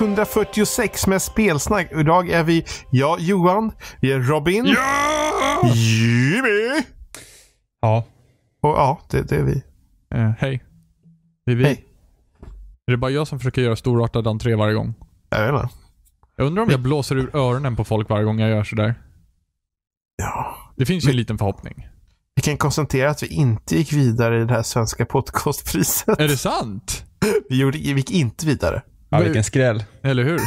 146 med spelsnack. Idag är vi jag, Johan, vi är Robin, ja! Jimmy Ja. och ja, det, det är vi. Eh, hej. Det är vi. Hej. Är det bara jag som försöker göra storartad entré varje gång? Jag vet inte. Jag undrar om jag blåser ur öronen på folk varje gång jag gör sådär. Ja. Det finns ju en liten förhoppning. Vi kan konstatera att vi inte gick vidare i det här svenska podcastpriset. Är det sant? Vi, gjorde, vi gick inte vidare. Ja, vilken skräll. Eller hur?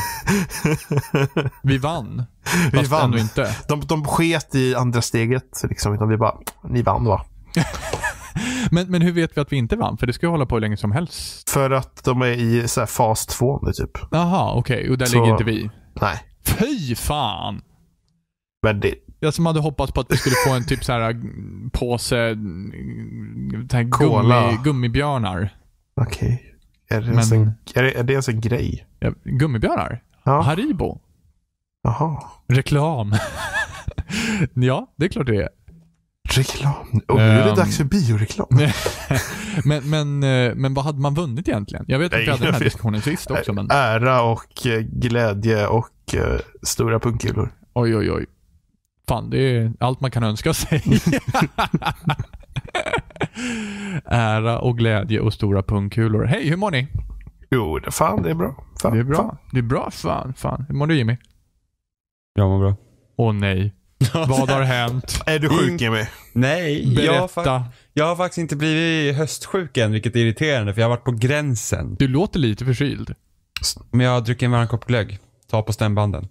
Vi vann. Fast vann. ändå inte. De, de sket i andra steget. Liksom, vi bara, ni vann va? men, men hur vet vi att vi inte vann? För det ska ju hålla på hur länge som helst. För att de är i så här, fas två nu typ. Jaha, okej. Okay. Och där så, ligger inte vi. Nej. Fy fan! Men det, jag som hade hoppats på att vi skulle få en typ så här påse här gummi, gummibjörnar. Okej. Okay. Är det, Men, ens, en, är det, är det ens en grej? Ja, gummibjörnar? Ja. Haribo? Jaha. Reklam. ja, det är klart det är. Reklam. Och nu är det um, dags för bioreklam. men, men, eh, men vad hade man vunnit egentligen? Jag vet att vi hade den här diskussionen sist också. Men... Ära och eh, glädje och uh, stora punkkulor. Oj, oj, oj. Fan, det är allt man kan önska sig. Ära och glädje och stora pungkulor. Hej, hur mår ni? Jo, det fan det är bra. Fan, det är bra. Fan. Det är bra. Fan, fan. Hur mår du Jimmy? Jag mår bra. Åh nej. Vad har hänt? Är du sjuk Jimmy? Nej. Berätta. Jag jag har faktiskt inte blivit höstsjuk än, vilket är irriterande för jag har varit på gränsen. Du låter lite förkyld. Men jag har druckit en varm kopp glögg. Ta på stämbanden.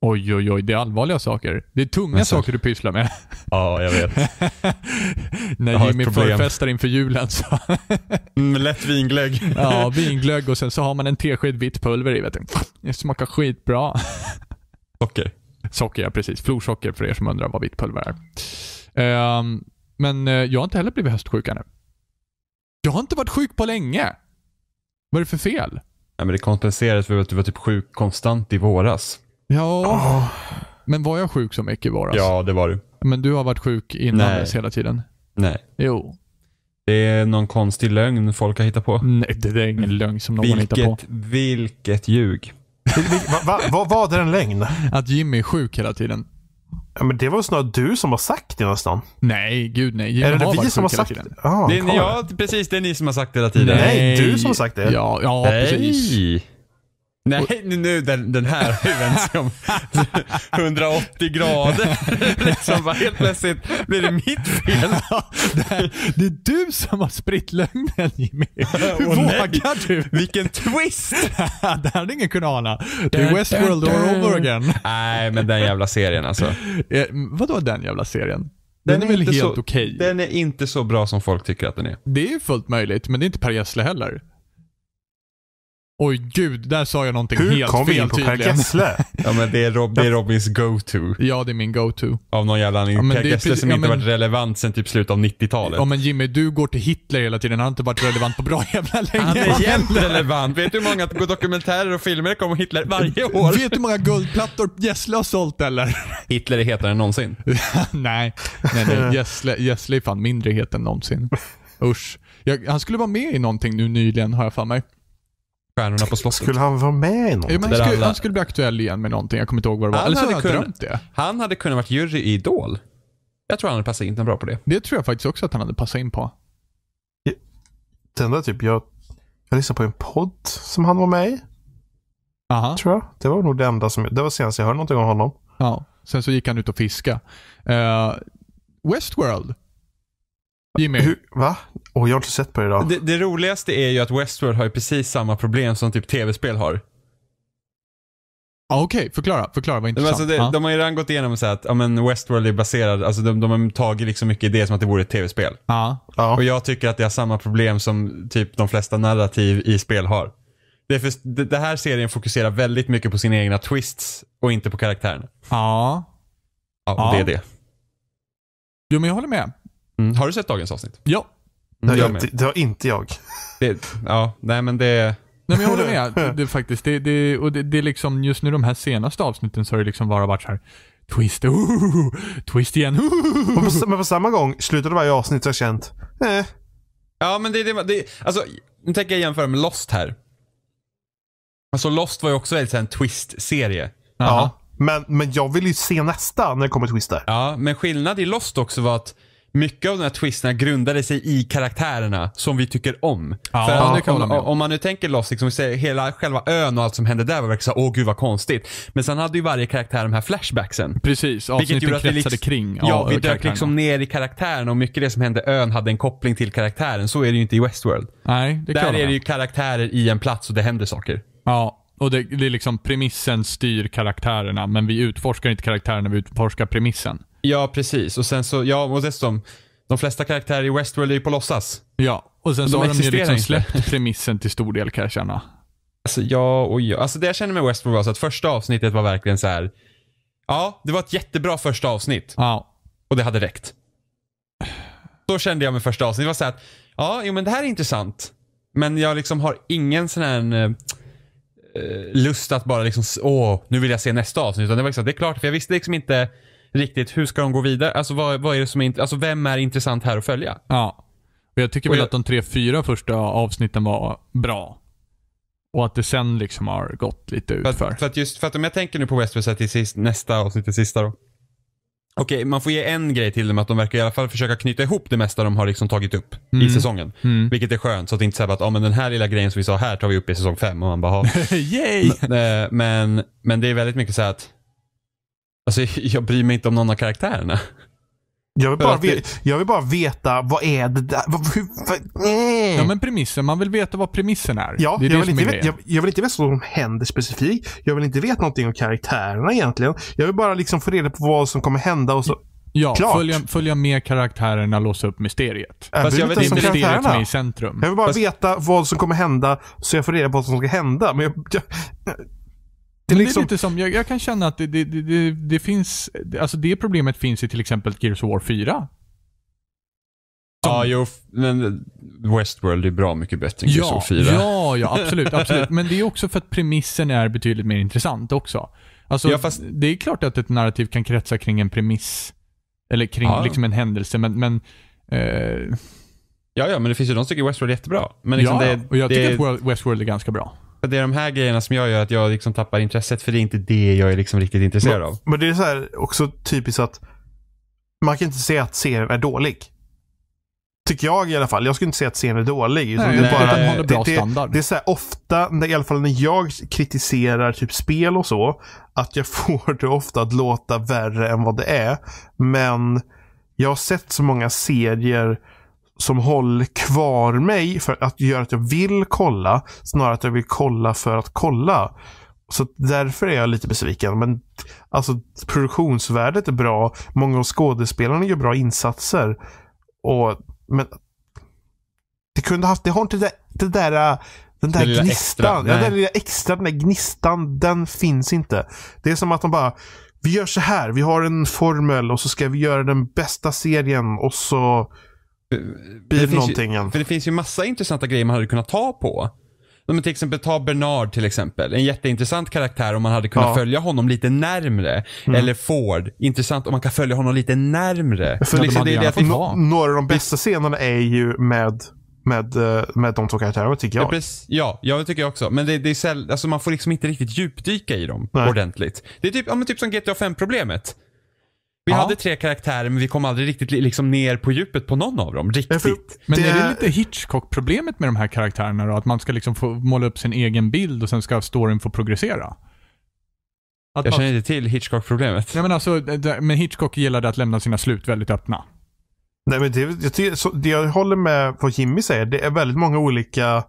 Oj, oj, oj. Det är allvarliga saker. Det är tunga alltså. saker du pysslar med. Ja, jag vet. När jag Jimmy förfestar inför julen så... mm, lätt vinglögg. ja, vinglögg och sen så har man en tesked vitt pulver i. Vet du. Det smakar skitbra. Socker. Socker, ja precis. Florsocker för er som undrar vad vitt pulver är. Um, men eh, jag har inte heller blivit höstsjuk ännu. Jag har inte varit sjuk på länge. Vad är det för fel? Ja, men det kompenserades för att du var typ sjuk konstant i våras. Ja, oh. men var jag sjuk så mycket i våras? Ja, det var du. Men du har varit sjuk innan Nej. dess hela tiden? Nej. Jo. Det är någon konstig lögn folk har hittat på. Nej, det är ingen lögn som någon vilket, hittar på. Vilket ljug. Vad va, var det en lögn? Att Jimmy är sjuk hela tiden. Ja, men det var snarare du som har sagt det nästan. Nej, gud nej. Jimmy är det, det vi som har sagt det? Ah, det är, ja, precis. Det är ni som har sagt det hela tiden. Nej, nej du som har sagt det. Ja, ja nej. precis. Nej, nu den, den här har ju vänt sig om 180 grader. liksom bara helt plötsligt blir det mitt fel. det, är, det är du som har spritt lögnen Jimmy. Hur oh, vågar du? Vilken twist! det hade ingen kunnat ana. Det är Westworld or over again. Nej, men den jävla serien alltså. Eh, vadå den jävla serien? Den, den är, väl helt okej? Okay. Den är inte så bra som folk tycker att den är. Det är fullt möjligt, men det är inte Per Gessle heller. Oj gud, där sa jag någonting Hur helt kom vi in på Per Gessle? ja, men det, är Rob, det är Robins go-to. Ja, det är min go-to. Av någon jävla anledning. Ja, per Gessle precis, som ja, inte men... varit relevant sen typ slutet av 90-talet. Ja men Jimmy, du går till Hitler hela tiden. Han har inte varit relevant på bra jävla länge. Han är jämt relevant. Vet du hur många dokumentärer och filmer det kommer om Hitler varje år? Vet du hur många guldplattor Gessle har sålt eller? Hitler är hetare än någonsin. nej, nej, nej. Gessle, Gessle är fan mindre het än någonsin. Usch. Jag, han skulle vara med i någonting nu nyligen har jag för mig. Stjärnorna på slottet. Skulle han vara med i någonting? Ja, han, skulle, han skulle bli aktuell igen med någonting. Jag kommer inte ihåg vad det var. Han Eller så hade jag kunnat, drömt det. Han hade kunnat varit jury i Idol. Jag tror han hade passat in bra på det. Det tror jag faktiskt också att han hade passat in på. Det enda typ jag... Jag lyssnade på en podd som han var med i. Aha. Tror jag. Det var nog det enda som... Det var senast jag hörde någonting om honom. Ja. Sen så gick han ut och fiska. Uh, Westworld Jimmy. Hur, va? Oh, jag har inte sett på det idag. Det, det roligaste är ju att Westworld har ju precis samma problem som typ tv-spel har. Ah, Okej, okay. förklara. Förklara, vad alltså intressant. Alltså det, ah. De har ju redan gått igenom så att ja, men Westworld är baserad, alltså de, de har tagit liksom mycket idéer som att det vore ett tv-spel. Ah. ah. Och jag tycker att det har samma problem som typ de flesta narrativ i spel har. Det, för, det, det här serien fokuserar väldigt mycket på sina egna twists och inte på karaktärerna. Ja. Ja, det är det. Jo, men jag håller med. Mm. Har du sett dagens avsnitt? Ja. Mm, det, har jag inte, det har inte jag. Det, ja, nej men det... Nej men jag håller med. Det, det faktiskt. Det, det, och det, det, är liksom, just nu de här senaste avsnitten så har det liksom bara varit så här, Twist, uh, twist igen. Uh. På, men på samma gång, slutet av varje avsnitt så har jag känt, eh. Ja men det är det, alltså nu tänker jag jämföra med Lost här. Alltså Lost var ju också väldigt, en twist-serie. Ja, men, men jag vill ju se nästa när det kommer twister. Ja, men skillnad i Lost också var att mycket av de här twisterna grundade sig i karaktärerna som vi tycker om. Ja, För om, om, om, man nu tänker loss, liksom, hela själva ön och allt som hände där var verkligen såhär, åh gud vad konstigt. Men sen hade ju varje karaktär de här flashbacksen. Precis, avsnitten kretsade liksom, kring Ja, vi dök liksom ner i karaktären och mycket av det som hände ön hade en koppling till karaktären. Så är det ju inte i Westworld. Nej, det är Där är det ju karaktärer i en plats och det händer saker. Ja, och det, det är liksom premissen styr karaktärerna, men vi utforskar inte karaktärerna, vi utforskar premissen. Ja, precis. Och sen så, ja, och dessutom, de flesta karaktärer i Westworld är ju på låtsas. Ja, och sen så de har de ju liksom släppt premissen till stor del kan jag känna. Alltså ja och ja. Alltså det jag känner med Westworld var så att första avsnittet var verkligen så här. Ja, det var ett jättebra första avsnitt. Ja. Och det hade räckt. Då kände jag med första avsnittet. var så här att, ja, jo men det här är intressant. Men jag liksom har ingen sån här eh, eh lust att bara liksom, åh, nu vill jag se nästa avsnitt. Utan det var liksom, det är klart, för jag visste liksom inte riktigt hur ska de gå vidare? Alltså vad, vad är det som är alltså vem är intressant här att följa? Ja. Och jag tycker och väl jag... att de tre, fyra första avsnitten var bra. Och att det sen liksom har gått lite utför. För att, för att just, för att om jag tänker nu på Westeros till sist, nästa avsnitt till sista då. Okej, man får ge en grej till dem att de verkar i alla fall försöka knyta ihop det mesta de har liksom tagit upp mm. i säsongen. Mm. Vilket är skönt, så att det inte är att ah, men den här lilla grejen som vi sa här tar vi upp i säsong fem. och man bara Yay! Men, eh, men, men det är väldigt mycket så att Alltså jag bryr mig inte om någon av karaktärerna. Jag vill, bara, vi... jag vill bara veta, vad är det där? Vad, hur, vad, Ja mm. men premissen, man vill veta vad premissen är. Ja, det är jag, det vill inte, jag, jag, vill inte veta vad som händer specifikt. Jag vill inte veta någonting om karaktärerna egentligen. Jag vill bara liksom få reda på vad som kommer hända och så. Ja, Klart. följa, följa med karaktärerna, låsa upp mysteriet. Äh, jag Fast jag vet inte mysteriet med i centrum. Jag vill bara Fast... veta vad som kommer hända så jag får reda på vad som ska hända. Men jag, jag det liksom... det är liksom- lite som, jag, jag, kan känna att det, det, det, det finns, alltså det problemet finns i till exempel Gears of War 4. Som... Ja, jo, men Westworld är bra mycket bättre än ja, Gears of War 4. Ja, ja, absolut, absolut. Men det är också för att premissen är betydligt mer intressant också. Alltså, ja, fast... det är klart att ett narrativ kan kretsa kring en premiss. Eller kring ja. liksom en händelse, men... men eh... Ja, ja, men det finns ju de som tycker Westworld är jättebra. Men liksom ja, det, och jag det... tycker att Westworld är ganska bra det är de här grejerna som jag gör att jag liksom tappar intresset för det är inte det jag är liksom riktigt intresserad men, av. Men det är så här också typiskt att man kan inte säga att serien är dålig. Tycker jag i alla fall. Jag skulle inte säga att serien är dålig. Nej, det, nej, bara, den håller det, Det, det är så här, ofta, i alla fall när jag kritiserar typ spel och så, att jag får det ofta att låta värre än vad det är. Men jag har sett så många serier som håller kvar mig för att göra att jag vill kolla. Snarare att jag vill kolla för att kolla. Så därför är jag lite besviken. Men alltså produktionsvärdet är bra. Många av skådespelarna gör bra insatser. Och, men det kunde haft, det har inte det, det där den där den gnistan. Extra, ja, den lilla extra, den där gnistan, den finns inte. Det är som att de bara, vi gör så här, vi har en formel och så ska vi göra den bästa serien och så blir någonting. Ju, för det finns ju massa intressanta grejer man hade kunnat ta på. Men till exempel ta Bernard till exempel. En jätteintressant karaktär om man hade kunnat ja. följa honom lite närmre. Mm. Eller Ford. Intressant om man kan följa honom lite närmre. liksom, det, det, det no några av de bästa scenerna är ju med med, eh, med de två karaktärerna tycker jag. Ja, ja jag tycker jag också. Men det, det är alltså man får liksom inte riktigt djupdyka i dem Nej. ordentligt. Det är typ, ja, men typ som GTA 5-problemet. Vi ja. hade tre karaktärer men vi kom aldrig riktigt liksom ner på djupet på någon av dem. Riktigt. Ja, men det... är det lite Hitchcock-problemet med de här karaktärerna då? Att man ska liksom få måla upp sin egen bild och sen ska storyn få progressera? Att, jag känner inte till Hitchcock-problemet. Nej men alltså, men Hitchcock gillade att lämna sina slut väldigt öppna. Nej men det, jag, så, det jag håller med vad Jimmy säger. Det är väldigt många olika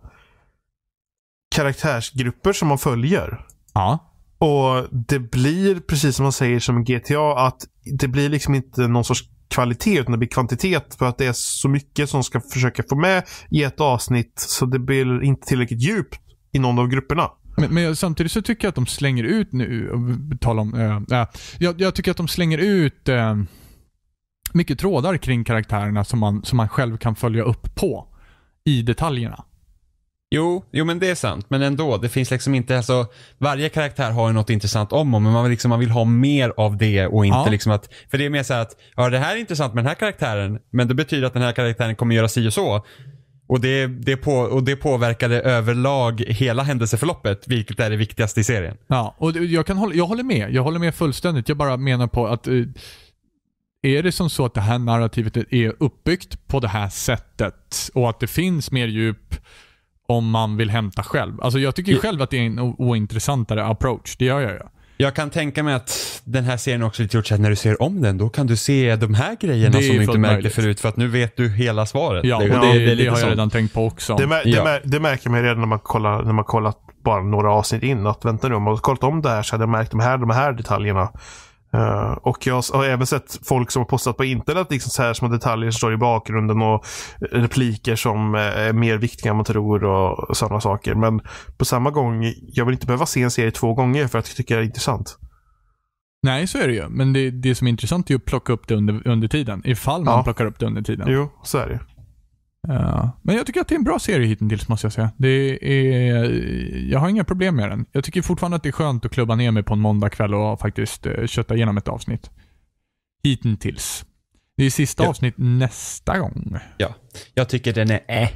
karaktärsgrupper som man följer. Ja. Och det blir, precis som man säger som GTA, att det blir liksom inte någon sorts kvalitet utan det blir kvantitet för att det är så mycket som ska försöka få med i ett avsnitt så det blir inte tillräckligt djupt i någon av grupperna. Men, men jag, samtidigt så tycker jag att de slänger ut nu, tala om, äh, jag, jag, tycker att de slänger ut äh, mycket trådar kring karaktärerna som man, som man själv kan följa upp på i detaljerna. Jo, jo men det är sant. Men ändå, det finns liksom inte, alltså varje karaktär har ju något intressant om och men man, liksom, man vill ha mer av det och inte ja. liksom att, för det är mer så att, ja det här är intressant med den här karaktären, men det betyder att den här karaktären kommer göra si och så. Och det, det, på, och det påverkade överlag hela händelseförloppet, vilket är det viktigaste i serien. Ja, och jag, kan hålla, jag håller med. Jag håller med fullständigt. Jag bara menar på att eh, är det som så att det här narrativet är uppbyggt på det här sättet och att det finns mer djup om man vill hämta själv. Alltså jag tycker ju själv att det är en ointressantare approach. Det gör jag ju. Jag kan tänka mig att den här serien också lite gjort så att när du ser om den, då kan du se de här grejerna som du inte märkte förut för att nu vet du hela svaret. Ja, det, och det, det, det, det har jag redan tänkt på också. Det, mär, ja. mär, det, märker man redan när man kollar, när man kollat bara några avsnitt in. Att vänta nu, om man kollat om det här så hade jag märkt de här, de här detaljerna. Uh, och jag har även sett folk som har postat på internet liksom så här små detaljer som står i bakgrunden och repliker som eh, är mer viktiga än man tror och sådana saker. Men på samma gång, jag vill inte behöva se en serie två gånger för att jag tycker det är intressant. Nej, så är det ju. Men det, det som är intressant är att plocka upp det under, under tiden. Ifall man ja. plockar upp det under tiden. Jo, så är det. Eh, men jag tycker att det är en bra serie hittills måste jag säga. Det är, jag har inga problem med den. Jag tycker fortfarande att det är skönt att klubba ner mig på en måndagkväll och faktiskt uh, kötta igenom ett avsnitt. Hittills. Det är sista ja. avsnitt nästa gång. Ja. Jag tycker den är äh.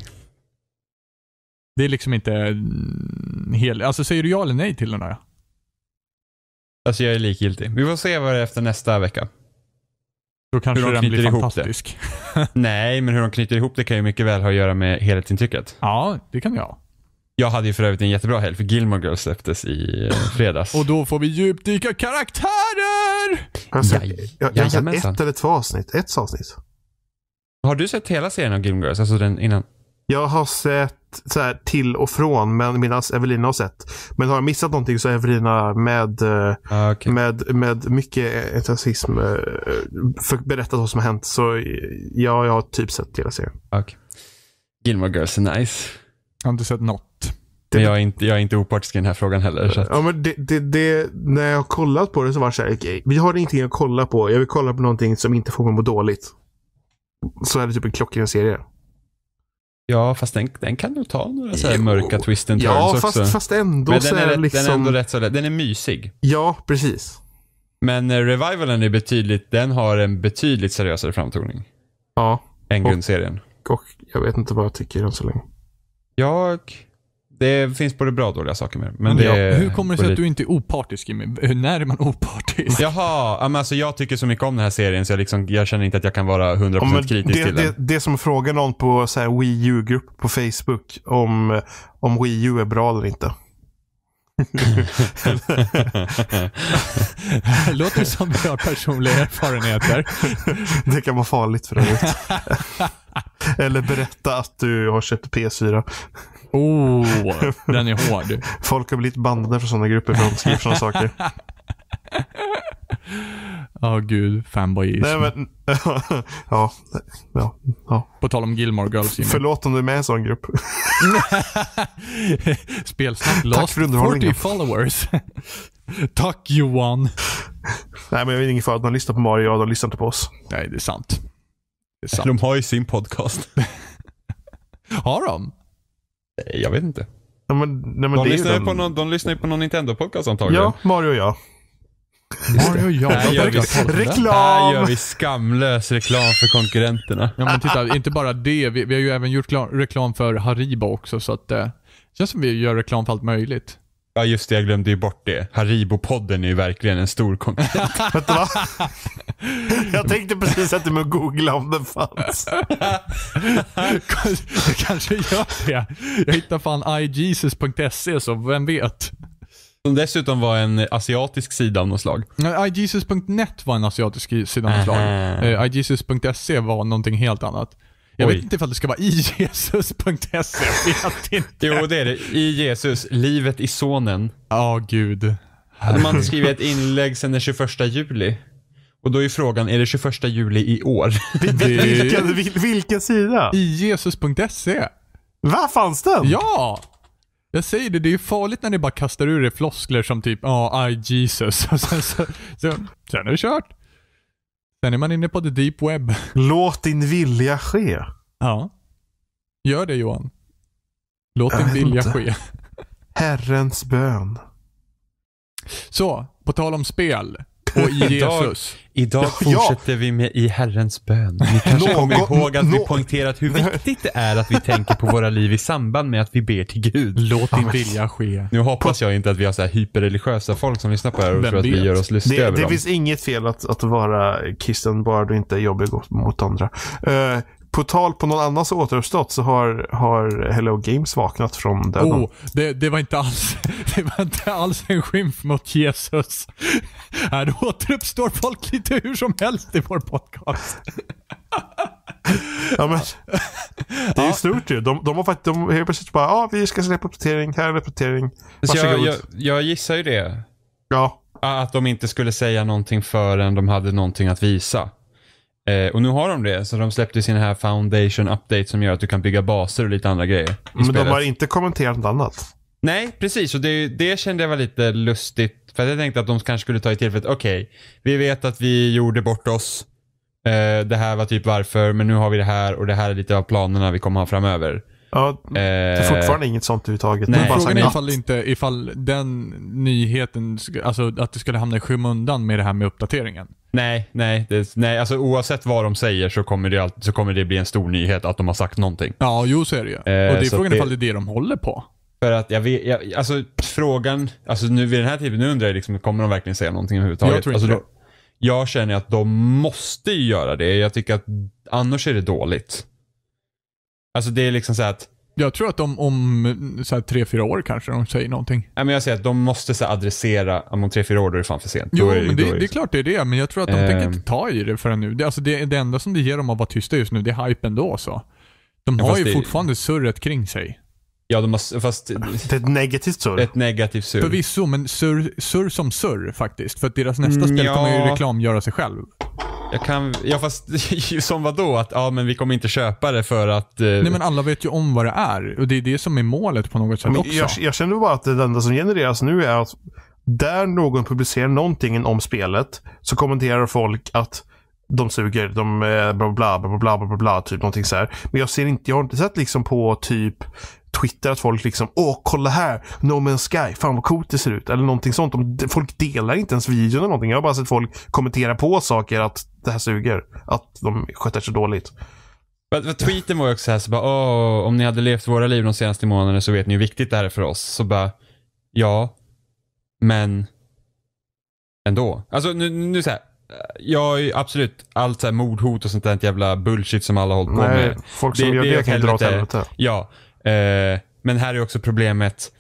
Det är liksom inte mm, hel... Alltså säger du ja eller nej till den här? Alltså jag är likgiltig. Vi får se vad det är efter nästa vecka. Då kanske hur de den blir fantastisk. Nej, men hur de knyter ihop det kan ju mycket väl ha att göra med helhetsintrycket. Ja, det kan det ha. Jag hade ju för övrigt en jättebra helg för Gilmore Girls släpptes i eh, fredags. Och då får vi djupdyka karaktärer! Alltså, jag, jag, jag, jag ett eller två avsnitt. Ett avsnitt. Har du sett hela serien av Gilmore Girls? Alltså den innan? Jag har sett så här, till och från medan Evelina har sett. Men har jag missat någonting så är Evelina med, eh, ah, okay. med, med mycket entusiasm eh, berättat vad som har hänt. Så eh, ja, jag har typ sett hela serien. Okay. Gilmore Girls är nice. Jag har inte sett något. Det, men jag är, inte, jag är inte opartisk i den här frågan heller. Så att... ja, men det, det, det, när jag har kollat på det så var det så här, okay, vi har ingenting att kolla på. Jag vill kolla på någonting som inte får mig att må dåligt. Så är det typ en klockren serie. Ja, fast den, den kan nog ta några så mörka twist and turns ja, fast, också. Ja, fast ändå Men så är den liksom... Den är liksom- ändå rätt så lätt. Den är mysig. Ja, precis. Men eh, revivalen är betydligt, den har en betydligt seriösare framtoning. Ja. Än och, grundserien. Och jag vet inte vad jag tycker än så länge. Jag det finns både bra och dåliga saker med men det. Ja. Hur kommer det sig att du inte är opartisk Jimmy? När är man opartisk? Jaha, alltså jag tycker så mycket om den här serien så jag, liksom, jag känner inte att jag kan vara 100% ja, kritisk det, till det, den. Det, det som frågar någon på så här, Wii U-grupp på Facebook om, om Wii U är bra eller inte. Låter som vi har personliga erfarenheter. Det kan vara farligt för övrigt. Eller berätta att du har köpt P4. Oh, den är hård. Folk har blivit bandade från sådana grupper för att de skriver sådana saker. Ja, oh, gud. Fanboyism. Nej, men, ja, ja, ja. På tal om Gilmore Girls. Jimmy. Förlåt om du är med i en sån grupp. Spelsnack lost Tack för 40 followers. Tack Johan. Nej, men jag vet inget för att de lyssnar på Mario och de lyssnar inte på oss. Nej, det är sant. Det är sant. De har ju sin podcast. har de? Jag vet inte. Ja, men, nej, men de, lyssnar den... på någon, de lyssnar ju på någon Nintendo-podcast antagligen. Ja, Mario och jag. Mario och jag. Här gör, vi, reklam. här gör vi skamlös reklam för konkurrenterna. Ja, men titta, inte bara det. Vi, vi har ju även gjort reklam för Haribo också, så att eh, det känns som vi gör reklam för allt möjligt. Ja just det, jag glömde ju bort det. Haribo-podden är ju verkligen en stor konkurrent. Jag tänkte precis sätta mig och googla om den fanns. jag kanske gör det. Jag hittar fan ijesus.se så vem vet. Som dessutom var en asiatisk sida av något slag. ijesus.net var en asiatisk sida av något slag. Eh, ijesus.se var någonting helt annat. Jag Oj. vet inte ifall det ska vara ijesus.se. Jag inte. jo, det är det. I Jesus, livet i sonen. Ja, oh, gud. Hade man skrivit ett inlägg sedan den 21 juli? Och då är frågan, är det 21 juli i år? vilken, vilken sida? Ijesus.se. Vad fanns den? Ja! Jag säger det, det är ju farligt när ni bara kastar ur er floskler som typ ja, oh, I Jesus. sen så, sen är det kört. Sen är man inne på the deep web. Låt din vilja ske. Ja. Gör det Johan. Låt din vilja ske. Herrens bön. Så, på tal om spel på Jesus. Idag, idag fortsätter ja. vi med i Herrens bön. Ni kanske kommer ihåg att vi poängterat hur viktigt det är att vi tänker på våra liv i samband med att vi ber till Gud. Låt din vilja ske. Nu hoppas jag inte att vi har så här hyperreligiösa folk som lyssnar på det här och Vem tror att vet? vi gör oss lustiga det, över det dem. Det finns inget fel att, att vara kristen bara du inte är jobbig mot andra. Uh, på tal på någon annan som återuppstått så har, har Hello Games vaknat från döden. Oh, det, det, var inte alls, det var inte alls en skymf mot Jesus. Här återuppstår folk lite hur som helst i vår podcast. ja, men, det är ju stort ju. De, de har faktiskt, de helt plötsligt bara, ja ah, vi ska släppa uppdatering, här är en uppdatering. Jag, jag, jag gissar ju det. Ja. Att de inte skulle säga någonting förrän de hade någonting att visa. Eh, och nu har de det, så de släppte sin här foundation update som gör att du kan bygga baser och lite andra grejer. Men spelet. de har inte kommenterat något annat? Nej, precis. Och det, det kände jag var lite lustigt. För jag tänkte att de kanske skulle ta i tillfället, okej, okay, vi vet att vi gjorde bort oss. Eh, det här var typ varför, men nu har vi det här och det här är lite av planerna vi kommer ha framöver. Ja, det är eh, fortfarande inget sånt överhuvudtaget. Nej. Bara Frågan är ifall, inte, ifall den nyheten, alltså att det skulle hamna i skymundan med det här med uppdateringen. Nej, nej, det, nej. Alltså, oavsett vad de säger så kommer, det så kommer det bli en stor nyhet att de har sagt någonting. Ja, jo så är det ju. Eh, och det är frågan det, ifall det är det de håller på. För att jag vet, jag, alltså frågan, alltså nu vid den här tiden, nu undrar jag liksom, kommer de verkligen säga någonting överhuvudtaget? Jag tror inte alltså, då, Jag känner att de måste göra det. Jag tycker att annars är det dåligt. Alltså det är liksom så att jag tror att de om så här, tre, fyra år kanske de säger någonting. Nej, men jag säger att de måste så här, adressera, om tre, fyra år då är det fan för sent. Jo, är, men det, är det, är klart det är det, men jag tror att de eh. tänker ehm. inte ta i det förrän nu. Det, alltså, det, det enda som det ger dem att vara tysta just nu, det är hype ändå. så. De har ja, ju fortfarande surret kring sig. Ja, de har, fast... Det är ett negativt surr. Ett negativt surr. Förvisso, men surr, surr som surr faktiskt. För att deras nästa mm, spel ja. kommer ju reklamgöra sig själv. Jag kan, ja fast som vadå? Att ja men vi kommer inte köpa det för att... Eh... Nej men alla vet ju om vad det är. Och det är det som är målet på något sätt men också. Jag, jag känner bara att det enda som genereras nu är att där någon publicerar någonting om spelet så kommenterar folk att de suger, de bla eh, bla bla bla bla bla, bla typ någonting så här. Men jag ser inte, jag har inte sett liksom på typ Twitter att folk liksom Åh, kolla här! No Man's Sky, fan vad coolt det ser ut. Eller någonting sånt. folk delar inte ens videon eller någonting. Jag har bara sett folk kommentera på saker att det här suger. Att de sköter sig dåligt. Men, tweeten var ju också såhär, så bara, Åh, om ni hade levt våra liv de senaste månaderna så vet ni hur viktigt det här är för oss. Så bara, ja, men ändå. Alltså nu, nu så här, jag är absolut, allt såhär mordhot och sånt där jävla bullshit som alla hållit på Nej, med. folk som det, gör det, det kan dra åt helvete. Ja, Eh, men här är också problemet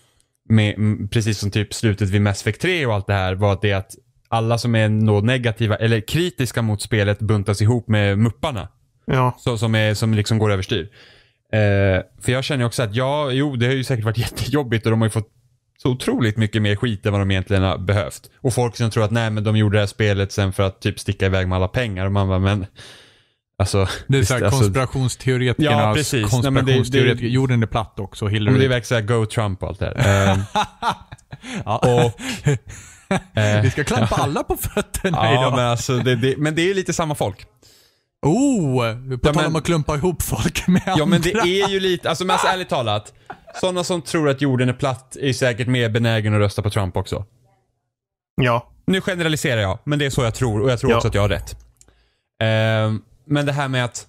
med, precis som typ slutet vid Mass Effect 3 och allt det här, var det att alla som är något negativa eller kritiska mot spelet buntas ihop med mupparna. Ja. Så, som, är, som liksom går överstyr. Eh, för jag känner också att ja, jo, det har ju säkert varit jättejobbigt och de har ju fått så otroligt mycket mer skit än vad de egentligen har behövt. Och folk som tror att nej, men de gjorde det här spelet sen för att typ sticka iväg med alla pengar och man bara, men Alltså, det är visst, så här, alltså- konspirationsteoretikernas ja, precis. konspirationsteoretiker. Nej, det, det, jorden är platt också. Hillary. Mm, det är verkligen såhär Go Trump och allt det där. Ehm, och, eh, Vi ska klampa alla på fötterna ja, idag. Men, alltså, det, det, men det är lite samma folk. Oh! På ja, tal om att klumpa ihop folk med andra. Ja men det är ju lite, alltså, men alltså ärligt talat. Sådana som tror att jorden är platt är säkert mer benägen att rösta på Trump också. Ja. Nu generaliserar jag, men det är så jag tror och jag tror ja. också att jag har rätt. Eh, men det här med att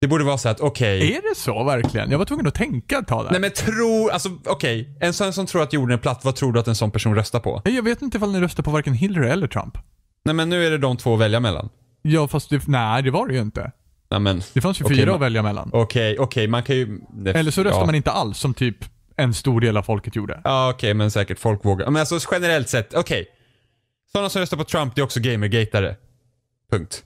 det borde vara så att, okej. Okay, är det så verkligen? Jag var tvungen att tänka ett tag där. Nej men tro, alltså okej. Okay, en sån som tror att jorden är platt, vad tror du att en sån person röstar på? Jag vet inte ifall ni röstar på varken Hillary eller Trump. Nej men nu är det de två att välja mellan. Ja fast det, nej det var det ju inte. Nej, men, det fanns ju okay, fyra man, att välja mellan. Okej, okej man kan ju... Det, eller så röstar ja. man inte alls som typ en stor del av folket gjorde. Ja okej men säkert folk vågar. Men alltså generellt sett, okej. Sådana som röstar på Trump, det är också gamergatare. Punkt.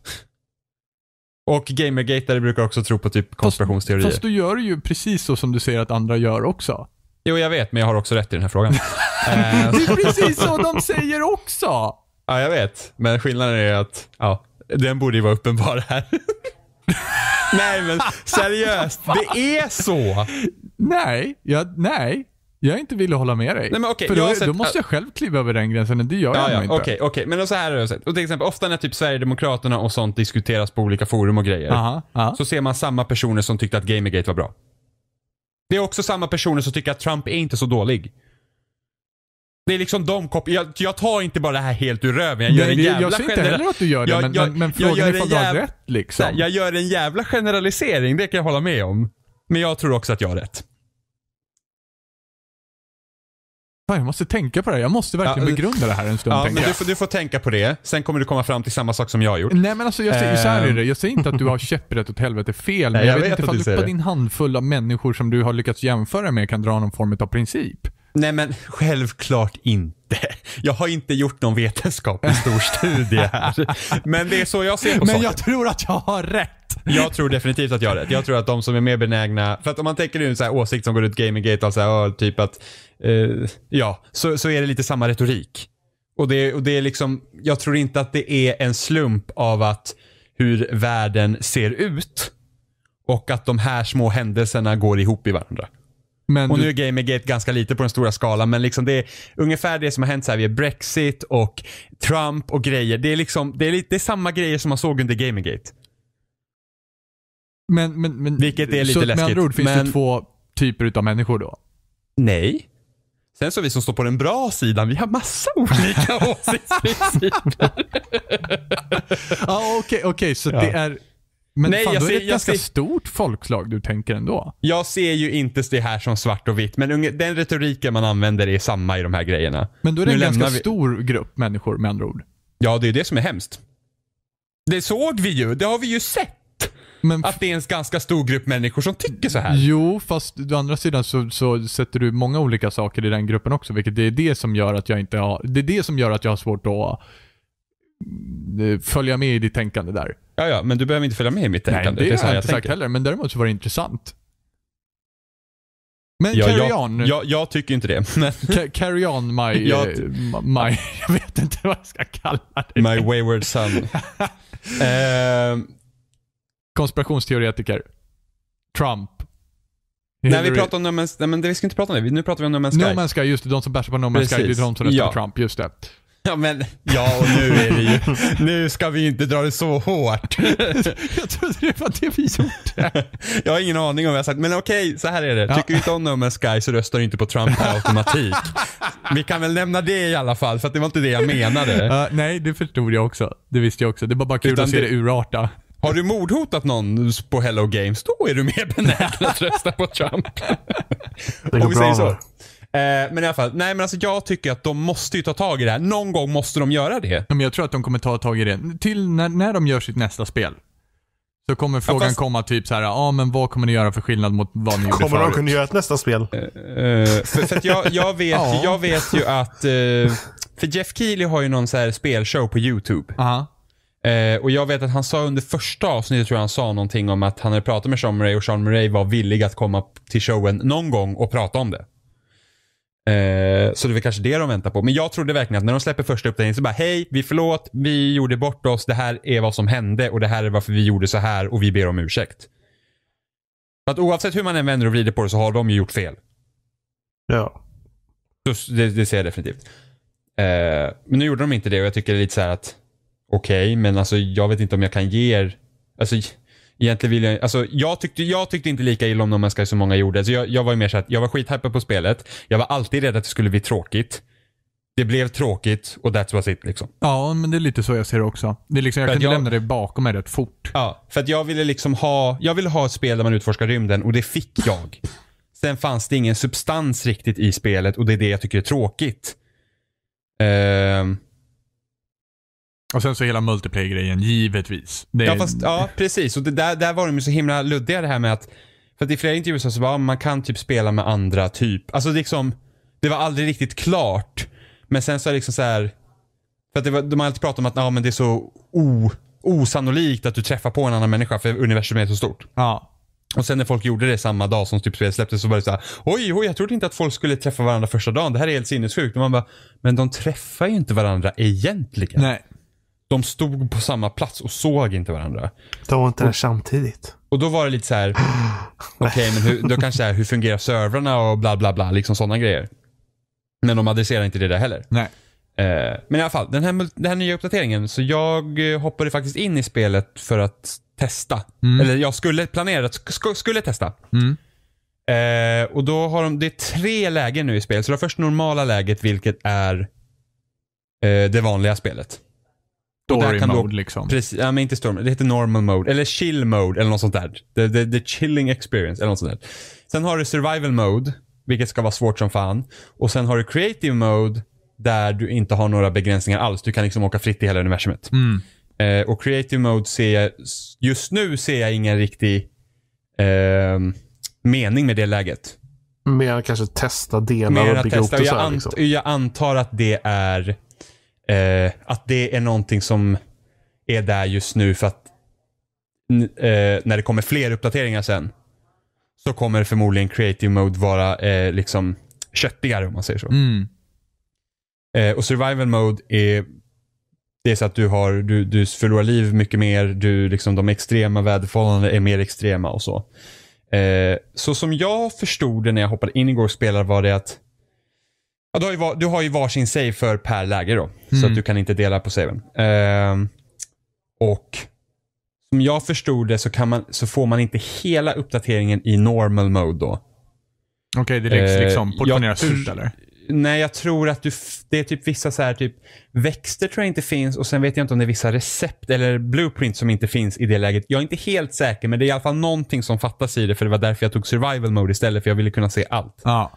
Och gamergatare brukar också tro på typ konspirationsteorier. Fast, fast du gör ju precis så som du säger att andra gör också. Jo, jag vet, men jag har också rätt i den här frågan. Eh, det är precis så de säger också! Ja, jag vet. Men skillnaden är att, ja, den borde ju vara uppenbar här. nej, men seriöst. det är så! Nej, jag, nej. Jag är inte villig att hålla med dig. Nej, men okay, för då, sett, då, måste jag själv kliva över den gränsen, det gör jag ja, inte. Okej, okay, Okay. Men så här har jag sett. Och till exempel, ofta när typ Sverigedemokraterna och sånt diskuteras på olika forum och grejer. Aha, aha. Så ser man samma personer som tyckte att Gamergate var bra. Det är också samma personer som tycker att Trump är inte så dålig. Det är liksom de jag, jag tar inte bara det här helt ur röven. Jag gör Nej, en jävla Jag säger inte heller att du gör det, jag, men, jag, men, men frågan är ifall du har rätt liksom. Jag gör en jävla generalisering, det kan jag hålla med om. Men jag tror också att jag har rätt. Fan, jag måste tänka på det här. Jag måste verkligen ja, eh, begrunda det här en stund. Ja, men du får, du, får, tänka på det. Sen kommer du komma fram till samma sak som jag har gjort. Nej, men alltså, jag, säger, så här är det. jag säger inte att du har eh. käpprätt åt helvete fel, men jag, jag, vet inte ifall du, du på din handfull av människor som du har lyckats jämföra med kan dra någon form av princip. Nej men självklart inte. Jag har inte gjort någon vetenskaplig stor studie här. Men det är så jag ser på saken. Men jag tror att jag har rätt rätt. Jag tror definitivt att jag har rätt. Jag tror att de som är mer benägna, för att om man tänker ut så här åsikt som går ut Gaminggate, alltså, ja, typ att, uh, ja, så, så är det lite samma retorik. Och det, och det är liksom, jag tror inte att det är en slump av att hur världen ser ut och att de här små händelserna går ihop i varandra. Men och nu är Gamergate ganska lite på den stora skalan, men liksom det är ungefär det som har hänt så här via Brexit och Trump och grejer. Det är liksom, det är, lite, det är samma grejer som man såg under Gamergate. Men, men, men, Vilket är lite så, läskigt. Med andra ord finns men, det två typer utav människor då? Nej. Sen så vi som står på den bra sidan, vi har massa olika åsiktsprinciper. ah, okay, okay, så ja, okej, så det är... Men Nej, fan, jag då ser, är det ett ganska ser, stort folkslag du tänker ändå. Jag ser ju inte det här som svart och vitt, men den retoriken man använder är samma i de här grejerna. Men då är det nu en ganska vi... stor grupp människor med andra ord. Ja, det är det som är hemskt. Det såg vi ju. Det har vi ju sett. Men att det är en ganska stor grupp människor som tycker så här. Jo, fast å andra sidan så, så sätter du många olika saker i den gruppen också, vilket det är det som gör att jag inte har, det är det som gör att jag har svårt att eh, följa med i ditt tänkande där. Ja, ja, men du behöver inte följa med i mitt tänkande. Nej, det, det har jag, jag inte sagt heller, men däremot så var det intressant. Men ja, carry jag, on. Jag, jag, tycker inte det. carry on my, jag, eh, my... Jag vet inte vad jag ska kalla det. My wayward son. uh, konspirationsteoretiker. Trump. Hillary. Nej, vi pratar om No nej, men vi ska inte prata om det. Nu pratar vi om No Man's Sky. No Sky, just det. De som bär sig på No Man's Precis. Sky, det är de som röstar ja. på Trump. Just det. Ja, men, ja, och nu är det ju... Nu ska vi inte dra det så hårt. jag trodde det var det vi gjorde. jag har ingen aning om vad jag sagt, men okej, så här är det. Tycker du inte om No Man's Sky så röstar du inte på Trump per automatik. vi kan väl nämna det i alla fall, för det var inte det jag menade. Uh, nej, det förstod jag också. Det visste jag också. Det var bara kul Utan att se det, det urarta. Har du mordhotat någon på Hello Games, då är du mer benägen att rösta på Trump. Om vi säger så. Eh, men i alla fall, nej men alltså jag tycker att de måste ju ta tag i det här. Någon gång måste de göra det. Men jag tror att de kommer ta tag i det. Till när, när de gör sitt nästa spel. Så kommer frågan ja, fast... komma typ så här, ja men vad kommer ni göra för skillnad mot vad ni gjorde kommer förut? Kommer de kunna göra ett nästa spel? Uh, för, för jag, jag, vet, jag vet ju att, uh, för Jeff Keely har ju någon så här spelshow på YouTube. Uh -huh. Eh, och jag vet att han sa under första avsnittet, tror jag han sa någonting om att han hade pratat med Sean Murray och Sean Murray var villig att komma till showen någon gång och prata om det. Eh, så det är väl kanske det de väntar på. Men jag trodde verkligen att när de släpper första uppdateringen så bara hej, vi förlåt, vi gjorde bort oss, det här är vad som hände och det här är varför vi gjorde så här och vi ber om ursäkt. För att oavsett hur man än vänder och vrider på det så har de ju gjort fel. Ja. Så det, det ser jag definitivt. Eh, men nu gjorde de inte det och jag tycker det är lite så här att okej, okay, men alltså jag vet inte om jag kan ge er... Alltså, egentligen vill jag... Alltså, jag, tyckte, jag tyckte inte lika illa om No Man's Sky som många gjorde. Alltså, jag, jag var ju mer så att jag var skithypad på spelet. Jag var alltid rädd att det skulle bli tråkigt. Det blev tråkigt och that's was it liksom. Ja, men det är lite så jag ser det också. Det är liksom, jag kunde jag, lämna det bakom mig rätt fort. Ja, för att jag ville liksom ha... Jag ville ha ett spel där man utforskar rymden och det fick jag. Sen fanns det ingen substans riktigt i spelet och det är det jag tycker är tråkigt. Uh, och sen så hela multiplayer-grejen, givetvis. Det ja, fast, ja, precis. Och det där, där var de ju så himla luddiga det här med att, för att i flera intervjuer så var man kan typ spela med andra typ. Alltså liksom, det var aldrig riktigt klart. Men sen så är det liksom så här, för att det var, de har alltid pratat om att ja, men det är så o, osannolikt att du träffar på en annan människa för universum är så stort. Ja. Och sen när folk gjorde det samma dag som typ spelet släpptes så var det såhär, oj, oj, jag trodde inte att folk skulle träffa varandra första dagen. Det här är helt sinnessjukt. Och man bara, men de träffar ju inte varandra egentligen. Nej de stod på samma plats och såg inte varandra. De var inte där samtidigt. Och då var det lite så här, okej okay, men hur, då kanske här, hur fungerar servrarna och bla bla bla, liksom sådana grejer. Men de adresserar inte det där heller. Nej. Eh, men i alla fall, den här, den här nya uppdateringen, så jag eh, hoppade faktiskt in i spelet för att testa. Mm. Eller jag skulle planera att sk skulle testa. Mm. Eh, och då har de, det är tre lägen nu i spelet. Så det har först normala läget, vilket är eh, det vanliga spelet. Story mode du, liksom. Precis, ja, men inte story mode. Det heter normal mode. Eller chill mode eller något sånt där. The, the, the chilling experience eller något sånt där. Sen har du survival mode, vilket ska vara svårt som fan. Och sen har du creative mode, där du inte har några begränsningar alls. Du kan liksom åka fritt i hela universumet. Mm. Eh, och creative mode ser jag, just nu ser jag ingen riktig eh, mening med det läget. Mer kanske testa delar och bygga testa. upp det så här, liksom. jag antar att det är eh, att det är någonting som är där just nu för att eh, när det kommer fler uppdateringar sen så kommer förmodligen creative mode vara eh, liksom köttigare om man säger så. Mm. Eh, och survival mode är det är så att du, har, du, du förlorar liv mycket mer, du, liksom, de extrema väderförhållandena är mer extrema och så. Eh, så som jag förstod det när jag hoppade in igår och spelade var det att Ja, du, har ju var, du har ju varsin save för per läge då. Mm. Så att mm. du kan inte dela på saven. Eh, och som jag förstod det så, kan man, så får man inte hela uppdateringen i normal mode då. Okej, okay, det läggs eh, liksom portioneras ut eller? Nej, jag tror att du, det är typ vissa så här, typ växter tror jag inte finns och sen vet jag inte om det är vissa recept eller blueprints som inte finns i det läget. Jag är inte helt säker men det är i alla fall någonting som fattas i det för det var därför jag tog survival mode istället för jag ville kunna se allt. Ja.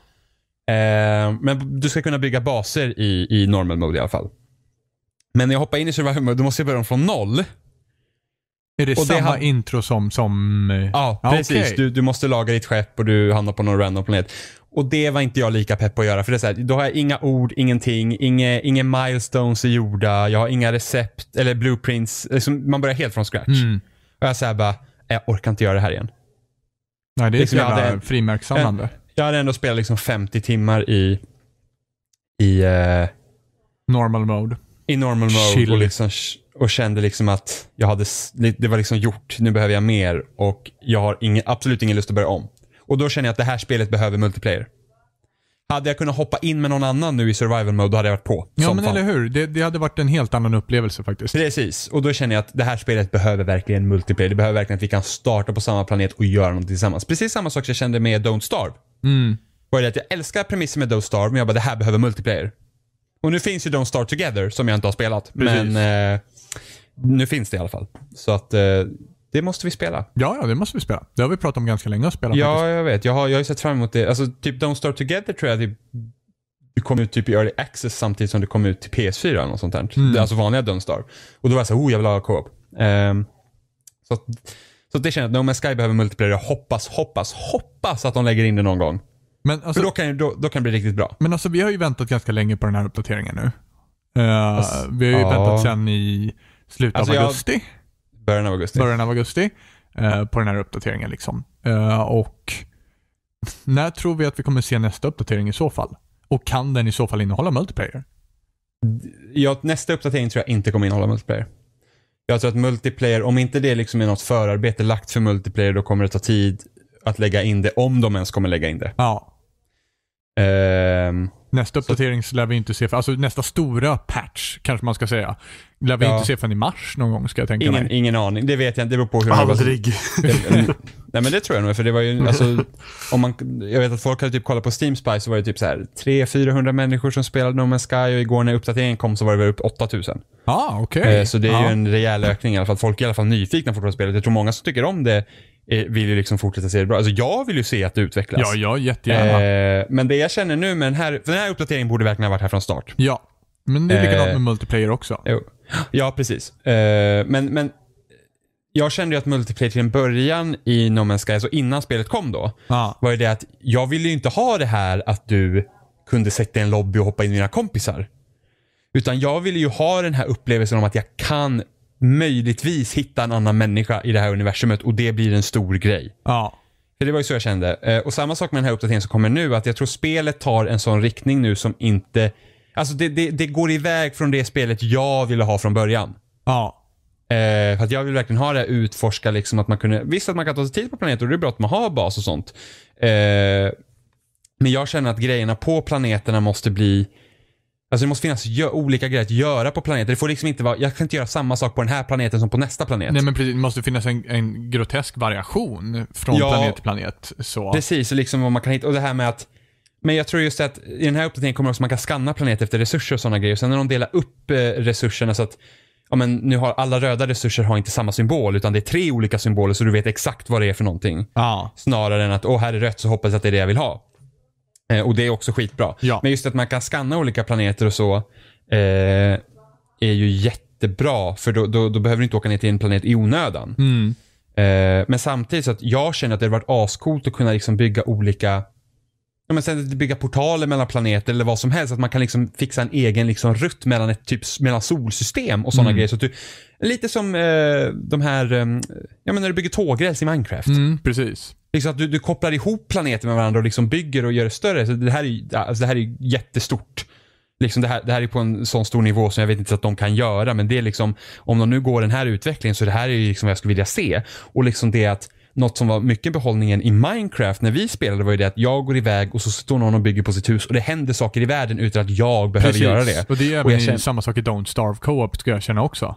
Eh, men du ska kunna bygga baser i, i normal mode i alla fall. Men när jag hoppar in i survival mode, då måste jag börja från noll. Är det och samma det han... intro som... som... Eh, ja, ah, precis. Okay. Du, du måste laga ditt skepp och du hamnar på någon random planet. Och det var inte jag lika pepp på att göra. För det är så här, då har jag inga ord, ingenting, inga, inga milestones är gjorda, jag har inga recept eller blueprints. Liksom, man börjar helt från scratch. Mm. Och jag säger bara, jag orkar inte göra det här igen. Nej, det är liksom, ett jävla frimärkssamlande jag hade ändå spelat liksom 50 timmar i, i eh, normal mode. I normal mode och, liksom, och kände liksom att jag hade, det var liksom gjort. Nu behöver jag mer och jag har ingen, absolut ingen lust att börja om. Och då känner jag att det här spelet behöver multiplayer. Hade jag kunnat hoppa in med någon annan nu i survival mode, då hade jag varit på. Ja, men fan. eller hur. Det, det, hade varit en helt annan upplevelse faktiskt. Precis, och då känner jag att det här spelet behöver verkligen multiplayer. Det behöver verkligen att vi kan starta på samma planet och göra någonting tillsammans. Precis samma sak jag kände med Don't Starve. Mm. Var det att jag älskar premissen med Don't Starve, men jag bara, det här behöver multiplayer. Och nu finns ju Don't Starve Together, som jag inte har spelat. Precis. Men eh, nu finns det i alla fall. Så att eh, det måste vi spela. Ja, ja, det måste vi spela. Det har vi pratat om ganska länge att spela. Ja, faktiskt. jag vet. Jag har, jag har sett fram emot det. Alltså, typ Don't Start Together tror jag det, det kom ut typ i Early Access samtidigt som det kom ut till PS4 eller något sånt där. Mm. Alltså vanliga Don't Star. Och då var jag såhär, oh, jag vill ha co-op. Um, så, så det känns, No Man's Sky behöver multiplayer. Jag hoppas, hoppas, hoppas att de lägger in det någon gång. Men alltså, För då kan, då, då kan det bli riktigt bra. Men alltså vi har ju väntat ganska länge på den här uppdateringen nu. Uh, alltså, vi har ju ja. väntat sedan i slutet alltså, av augusti. Jag, Början av augusti. Början av augusti. Eh, på den här uppdateringen. Liksom. Eh, och när tror vi att vi kommer se nästa uppdatering i så fall? Och kan den i så fall innehålla multiplayer? Ja, nästa uppdatering tror jag inte kommer innehålla multiplayer. Jag tror att multiplayer, om inte det liksom är något förarbete lagt för multiplayer, då kommer det ta tid att lägga in det, om de ens kommer lägga in det. Ja. Um, Nästa uppdatering så lär vi inte se, för, alltså nästa stora patch kanske man ska säga, lär vi ja. inte se förrän i mars någon gång ska jag tänka ingen, mig. Ingen aning, det vet jag inte. Det beror på hur Aldrig. Man, det, nej men det tror jag nog, för det var ju, alltså, om man, jag vet att folk hade typ kollat på Steam Spy så var det typ så här 300-400 människor som spelade No Man's Sky och igår när uppdateringen kom så var det väl upp 8000. ah, okej. Okay. Eh, så det är ah. ju en rejäl ökning i alla fall. Folk är i alla fall nyfikna på spelet. Jag tror många som tycker om det Eh, vill ju liksom fortsätta se det bra. Alltså jag vill ju se att det utvecklas. Ja, ja jättegärna. Eh, men det jag känner nu med den här, för den här uppdateringen borde verkligen ha varit här från start. Ja. Men det är likadant eh, med multiplayer också. Jo. Ja, precis. Eh, men, men jag kände ju att multiplayer till en början i No Man's Sky, alltså innan spelet kom då, ah. var ju det att jag ville ju inte ha det här att du kunde sätta en lobby och hoppa in i dina kompisar. Utan jag ville ju ha den här upplevelsen om att jag kan möjligtvis hitta en annan människa i det här universumet och det blir en stor grej. Ja. För det var ju så jag kände. Eh, och samma sak med den här uppdateringen som kommer nu, att jag tror spelet tar en sån riktning nu som inte... Alltså det, det, det går iväg från det spelet jag ville ha från början. Ja. Eh, för att jag vill verkligen ha det här, utforska liksom att man kunde... Visst att man kan ta sig tid på planeter och det är bra att man har bas och sånt. Eh, men jag känner att grejerna på planeterna måste bli Alltså det måste finnas olika grejer att göra på planeten. Det får liksom inte vara, jag kan inte göra samma sak på den här planeten som på nästa planet. Nej men precis, det måste finnas en, en grotesk variation från ja, planet till planet. Så. Precis, och liksom vad man kan hitta. Och det här med att men jag tror just att i den här uppdateringen kommer också man kan skanna planeter efter resurser och sådana grejer. Sen när de delar upp eh, resurserna så att ja, men nu har alla röda resurser har inte samma symbol utan det är tre olika symboler så du vet exakt vad det är för någonting. Ja. Snarare än att åh här är rött så hoppas jag att det är det jag vill ha. Eh, och det är också skitbra. Ja. Men just att man kan skanna olika planeter och så eh, är ju jättebra. För då, då, då, behöver du inte åka ner till en planet i onödan. Mm. Eh, men samtidigt så att jag känner att det hade varit ascoolt att kunna liksom bygga olika Ja, men sen bygga portaler mellan planeter eller vad som helst. Att man kan liksom fixa en egen liksom rutt mellan, ett typ, mellan solsystem och sådana mm. grejer. Så att du, lite som eh, de här, eh, ja men när du bygger tågräls i Minecraft. Mm, precis. Liksom att du, du kopplar ihop planeter med varandra och liksom bygger och gör det större. Så det här är, alltså det här är jättestort. Liksom det, här, det här är på en sån stor nivå som jag vet inte att de kan göra. Men det är liksom, om de nu går den här utvecklingen så det här är liksom vad jag skulle vilja se. Och liksom det att något som var mycket behållningen i Minecraft när vi spelade var ju det att jag går iväg och så står någon och bygger på sitt hus och det händer saker i världen utan att jag behöver Precis. göra det. Och det är även och känner... samma sak i Don't Starve Co-op skulle jag känna också.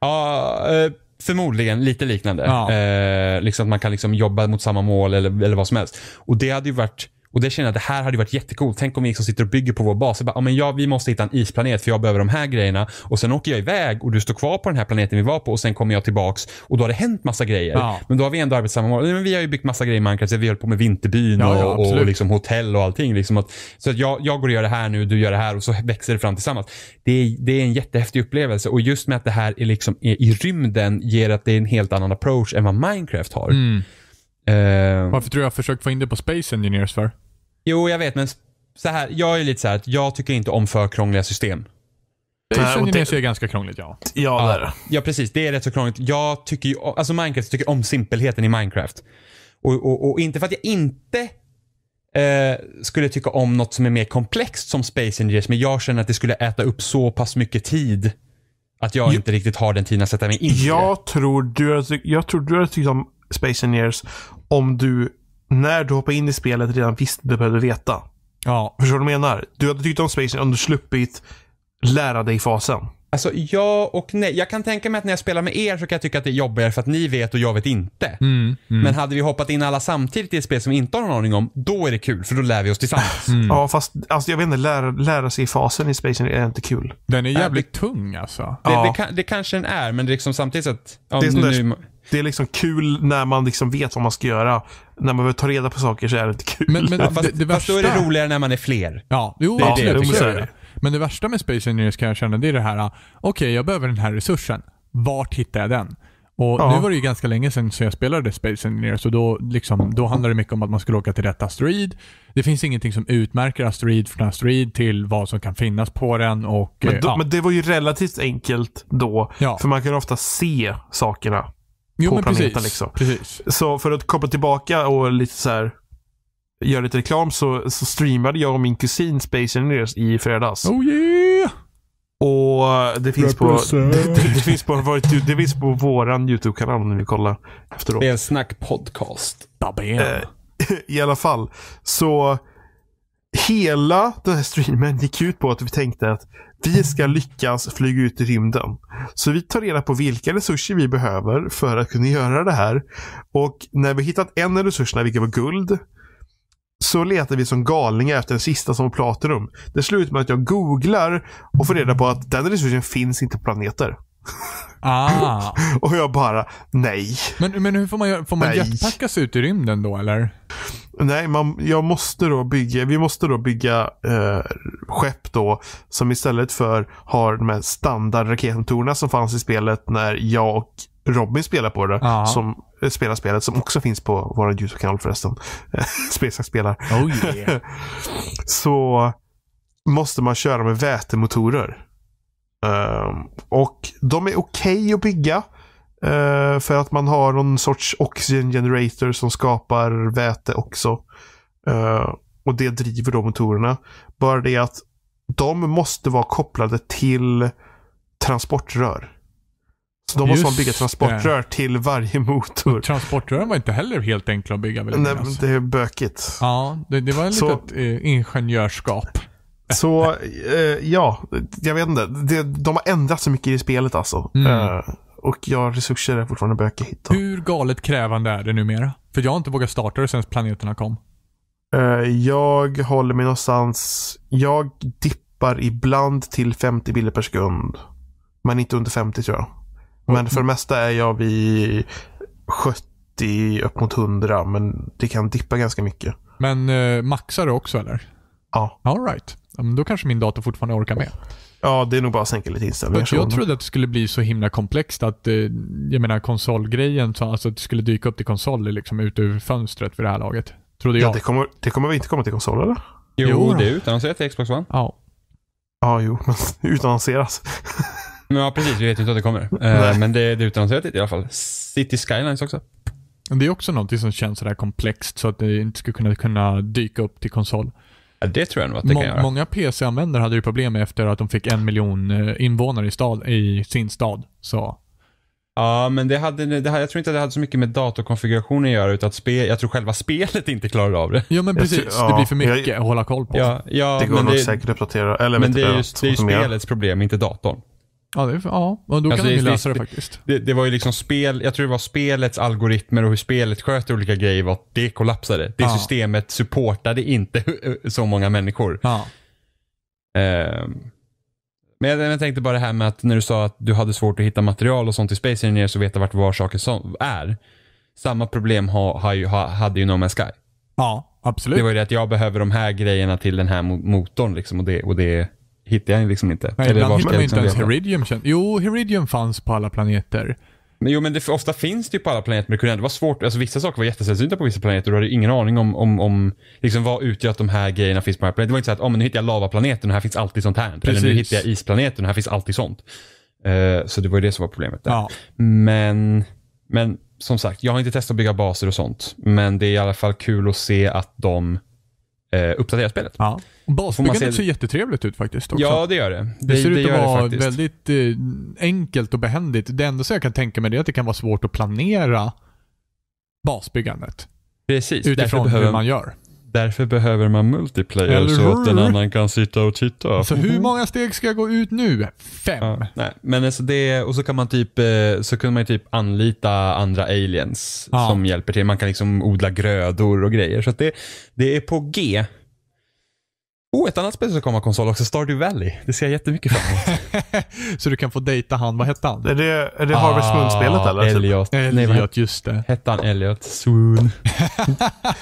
Ja, uh, Förmodligen lite liknande. Ja. Eh, liksom att man kan liksom jobba mot samma mål eller, eller vad som helst. Och det hade ju varit och det känner jag det här hade varit jättecoolt. Tänk om vi liksom sitter och bygger på vår bas. Jag bara, ja, vi måste hitta en isplanet för jag behöver de här grejerna. Och sen åker jag iväg och du står kvar på den här planeten vi var på och sen kommer jag tillbaks och då har det hänt massa grejer. Ja. Men då har vi ändå arbetat samma mål. Men vi har ju byggt massa grejer i Minecraft. Vi höll på med vinterbyn ja, och, och, och liksom hotell och allting. Liksom att, så att jag, jag går och gör det här nu, du gör det här och så växer det fram tillsammans. Det är, det är en jättehäftig upplevelse och just med att det här är liksom i rymden ger att det är en helt annan approach än vad Minecraft har. Mm. Uh, Varför tror du jag har försökt få in det på Space Engineers för? Jo, jag vet, men så här, jag är lite så här att jag tycker inte om för krångliga system. Space Engineers är ganska krångligt, ja. Ja, det är det. Ja, precis. Det är rätt så krångligt. Jag tycker ju, alltså Minecraft, tycker om simpelheten i Minecraft. Och, och, och inte för att jag inte eh, skulle tycka om något som är mer komplext som Space Engineers, men jag känner att det skulle äta upp så pass mycket tid att jag, jag inte riktigt har den tiden att sätta mig in i det. Jag tror du, jag tror du har tyckt om Space Engineers om du, när du hoppar in i spelet, redan visste du behövde veta. Ja. Förstår du vad jag menar? Du hade tyckt om Space om du sluppit lära dig fasen. Alltså ja och nej. Jag kan tänka mig att när jag spelar med er så kan jag tycka att det är jobbigare för att ni vet och jag vet inte. Mm, mm. Men hade vi hoppat in alla samtidigt i ett spel som vi inte har någon aning om, då är det kul för då lär vi oss tillsammans. Mm. Ja, fast alltså, jag vet inte, lära, lära sig fasen i Space är inte kul. Den är jävligt äh, det, tung alltså. Det, ja. det, det, kanske den är, men det är liksom samtidigt att... Ja, det, är där, nu, det är liksom kul när man liksom vet vad man ska göra. När man behöver ta reda på saker så är det inte kul. Men, men, fast, det, det fast då är det roligare när man är fler. Ja, jo, det, är absolut. Det, det, det, men det värsta med Space Engineers kan jag känna det är det här, okej okay, jag behöver den här resursen. Vart hittar jag den? Och ja. Nu var det ju ganska länge sedan så jag spelade Space Engineers och då, liksom, då handlade det mycket om att man skulle åka till rätt asteroid. Det finns ingenting som utmärker asteroid från asteroid till vad som kan finnas på den. Och, men, då, ja. men det var ju relativt enkelt då. Ja. För man kan ofta se sakerna jo, på planeten. Precis, liksom. precis. Så för att koppla tillbaka och lite så här göra lite reklam så, så streamade jag och min kusin Space Engineers i fredags. Oh yeah! Och eh, det finns, på, det, det, finns på, det finns på våran YouTube-kanal om ni vill kolla efteråt. Det är en snackpodcast. Eh, I alla fall. Så hela den här streamen gick ut på att vi tänkte att vi ska lyckas flyga ut i rymden. Så vi tar reda på vilka resurser vi behöver för att kunna göra det här. Och när vi hittat en av resurserna, vilket var guld, så letar vi som galningar efter den sista som har Platinum. Det slutar med att jag googlar och får reda på att den resursen finns inte på planeter. Ah. och jag bara, nej. Men, men hur får man göra? Får man nej. sig ut i rymden då eller? Nej, man, jag måste då bygga, vi måste då bygga eh, skepp då som istället för har de här standardraketorna som fanns i spelet när jag och Robin spelar på det. Aha. Som eh, spelar spelet som också finns på vår YouTube-kanal förresten. Spelsnack spelar. Oh yeah. så måste man köra med vätemotorer. Um, och de är okej okay att bygga. Uh, för att man har någon sorts oxygen generator som skapar väte också. Uh, och det driver då motorerna. Bara det att de måste vara kopplade till transportrör. Så de måste man bygga transportrör det. till varje motor. transportrören var inte heller helt enkla att bygga. Nej, alltså. det är bökigt. Ja, det, det var ett litet eh, ingenjörskap. Så, eh, ja, jag vet inte. Det, de har ändrat så mycket i spelet alltså. Mm. Eh, och jag resurser är fortfarande bökigt. Hur galet krävande är det numera? För jag har inte vågat starta det sen planeterna kom. Eh, jag håller mig någonstans. Jag dippar ibland till 50 bilder per sekund. Men inte under 50 tror jag. Mm. Men för det mesta är jag vid 70 upp mot 100. Men det kan dippa ganska mycket. Men eh, maxar du också eller? Ja. All right. då kanske min dator fortfarande orkar med. Ja, det är nog bara att sänka lite inställningar. Jag trodde att det skulle bli så himla komplext att, eh, jag menar konsolgrejen, alltså att det skulle dyka upp till konsoler liksom ut ur fönstret för det här laget. Trodde jag. Ja, det kommer, det kommer inte komma till konsoler eller? Jo, jo det är utannonserat till Xbox One. Ja. Ja, jo, men utannonseras. Ja, precis. Vi vet ju inte att det kommer. Eh, men det, det är utannonserat i alla fall. City Skylines också. Det är också någonting som känns sådär komplext så att det inte skulle kunna, kunna dyka upp till konsol. Ja, det tror jag nog att det Må kan göra. Många PC-användare hade ju problem efter att de fick en miljon eh, invånare i, stad, i sin stad. Så Ja, men det hade, det hade, jag tror inte att det hade så mycket med datorkonfigurationen att göra. Utan att spe, jag tror själva spelet inte klarade av det. Ja, men precis. Tror, ja, det blir för mycket jag, att hålla koll på. Ja, ja, det går nog säkert att uppdatera. Eller men det är, just, det är ju spelets problem, inte datorn. Ja, det, ja. Och då alltså kan de ju lösa det, det faktiskt. Det, det, var ju liksom spel, jag tror det var spelets algoritmer och hur spelet sköter olika grejer, var att det kollapsade. Det ja. systemet supportade inte så många människor. Ja. Um, men jag, jag, tänkte bara det här med att när du sa att du hade svårt att hitta material och sånt i Space så vet veta vart var saker som är. Samma problem ha, ha, hade ju No Man's Sky. Ja, absolut. Det var ju det att jag behöver de här grejerna till den här motorn liksom och det, och det hittade jag liksom inte. Nej, Eller ibland hittar man inte ens Heridium. Jo, Heridium fanns på alla planeter. Men, jo, men det, ofta finns det ju på alla planeter, men det kunde ändå vara svårt. Alltså vissa saker var jättesällsynta på vissa planeter och du hade ingen aning om, om, om liksom, vad utgör att de här grejerna finns på den här planeten. Det var inte så att, oh, men nu hittar jag lavaplaneten och här finns alltid sånt här. Precis. Eller nu hittar jag isplaneten och här finns alltid sånt. Uh, så det var ju det som var problemet där. Ja. Men, men som sagt, jag har inte testat att bygga baser och sånt. Men det är i alla fall kul att se att de eh, uppdatera spelet. Ja. Basbyggandet ser jättetrevligt ut faktiskt. Också. Ja, det gör det. Det, det ser det ut att vara väldigt eh, enkelt och behändigt. Det enda som jag kan tänka mig är att det kan vara svårt att planera basbyggandet. Precis. Utifrån behöver, hur man gör. Därför behöver man multiplayer Eller så att en annan kan sitta och titta. Så hur mm-hmm. många steg ska jag gå ut nu? Fem? Ja, nej. Men alltså det, och så kan man typ, eh, så kunde man typ anlita andra aliens ja. som hjälper till. Man kan liksom odla grödor och grejer. Så det, det är på G. Oh, ett annat spel som kommer konsol också. Stardew Valley. Det ser jag jättemycket fram emot. så du kan få dejta han, vad hette han? Är det, är det Harvest ah, Moon-spelet eller? Elliot. Typ. Elliot, Nej, just det. Hette han Elliot? Swoon.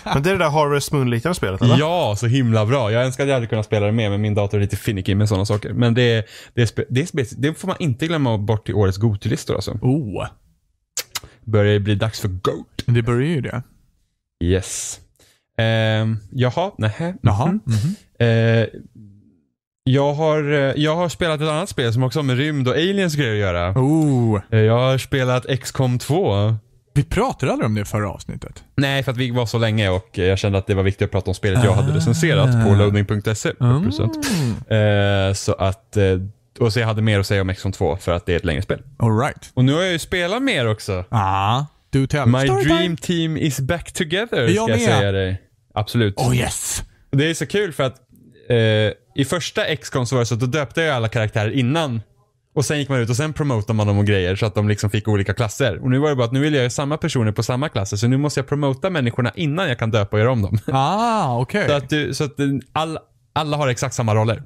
men det är det där Harvest Moon-liknande spelet eller? Ja, så himla bra. Jag önskar att jag hade kunnat spela det mer, men min dator är lite finicky med sådana saker. Men det, det, det, det, det får man inte glömma bort i årets Gotilistor alltså. Oh. Börjar det bli dags för GOAT? Det börjar ju det. Yes. Eh, jaha, nähä. Mhm. Jaha. Mm -hmm. eh, jag har, eh, jag har spelat ett annat spel som också har med rymd och aliens grejer att göra. Oh. Jag har spelat XCOM 2. Vi pratade aldrig om det i förra avsnittet. Nej, för att vi var så länge och jag kände att det var viktigt att prata om spelet jag hade ah. recenserat på loading.se. Mm. Eh, så att, eh, och så jag hade mer att säga om XCOM 2 för att det är ett längre spel. All right. Och nu har jag ju spelat mer också. Ah, do tell. My Storytime. dream team is back together, jag ska jag säga dig. Absolut. Oh yes! Det är så kul för att eh, i första x så var det så att då döpte jag alla karaktärer innan. Och sen gick man ut och sen promotade man dem och grejer så att de liksom fick olika klasser. Och nu var det bara att nu vill jag göra samma personer på samma klasser så nu måste jag promota människorna innan jag kan döpa och göra om dem. Ah, okej. Okay. Så att, du, så att all, alla har exakt samma roller.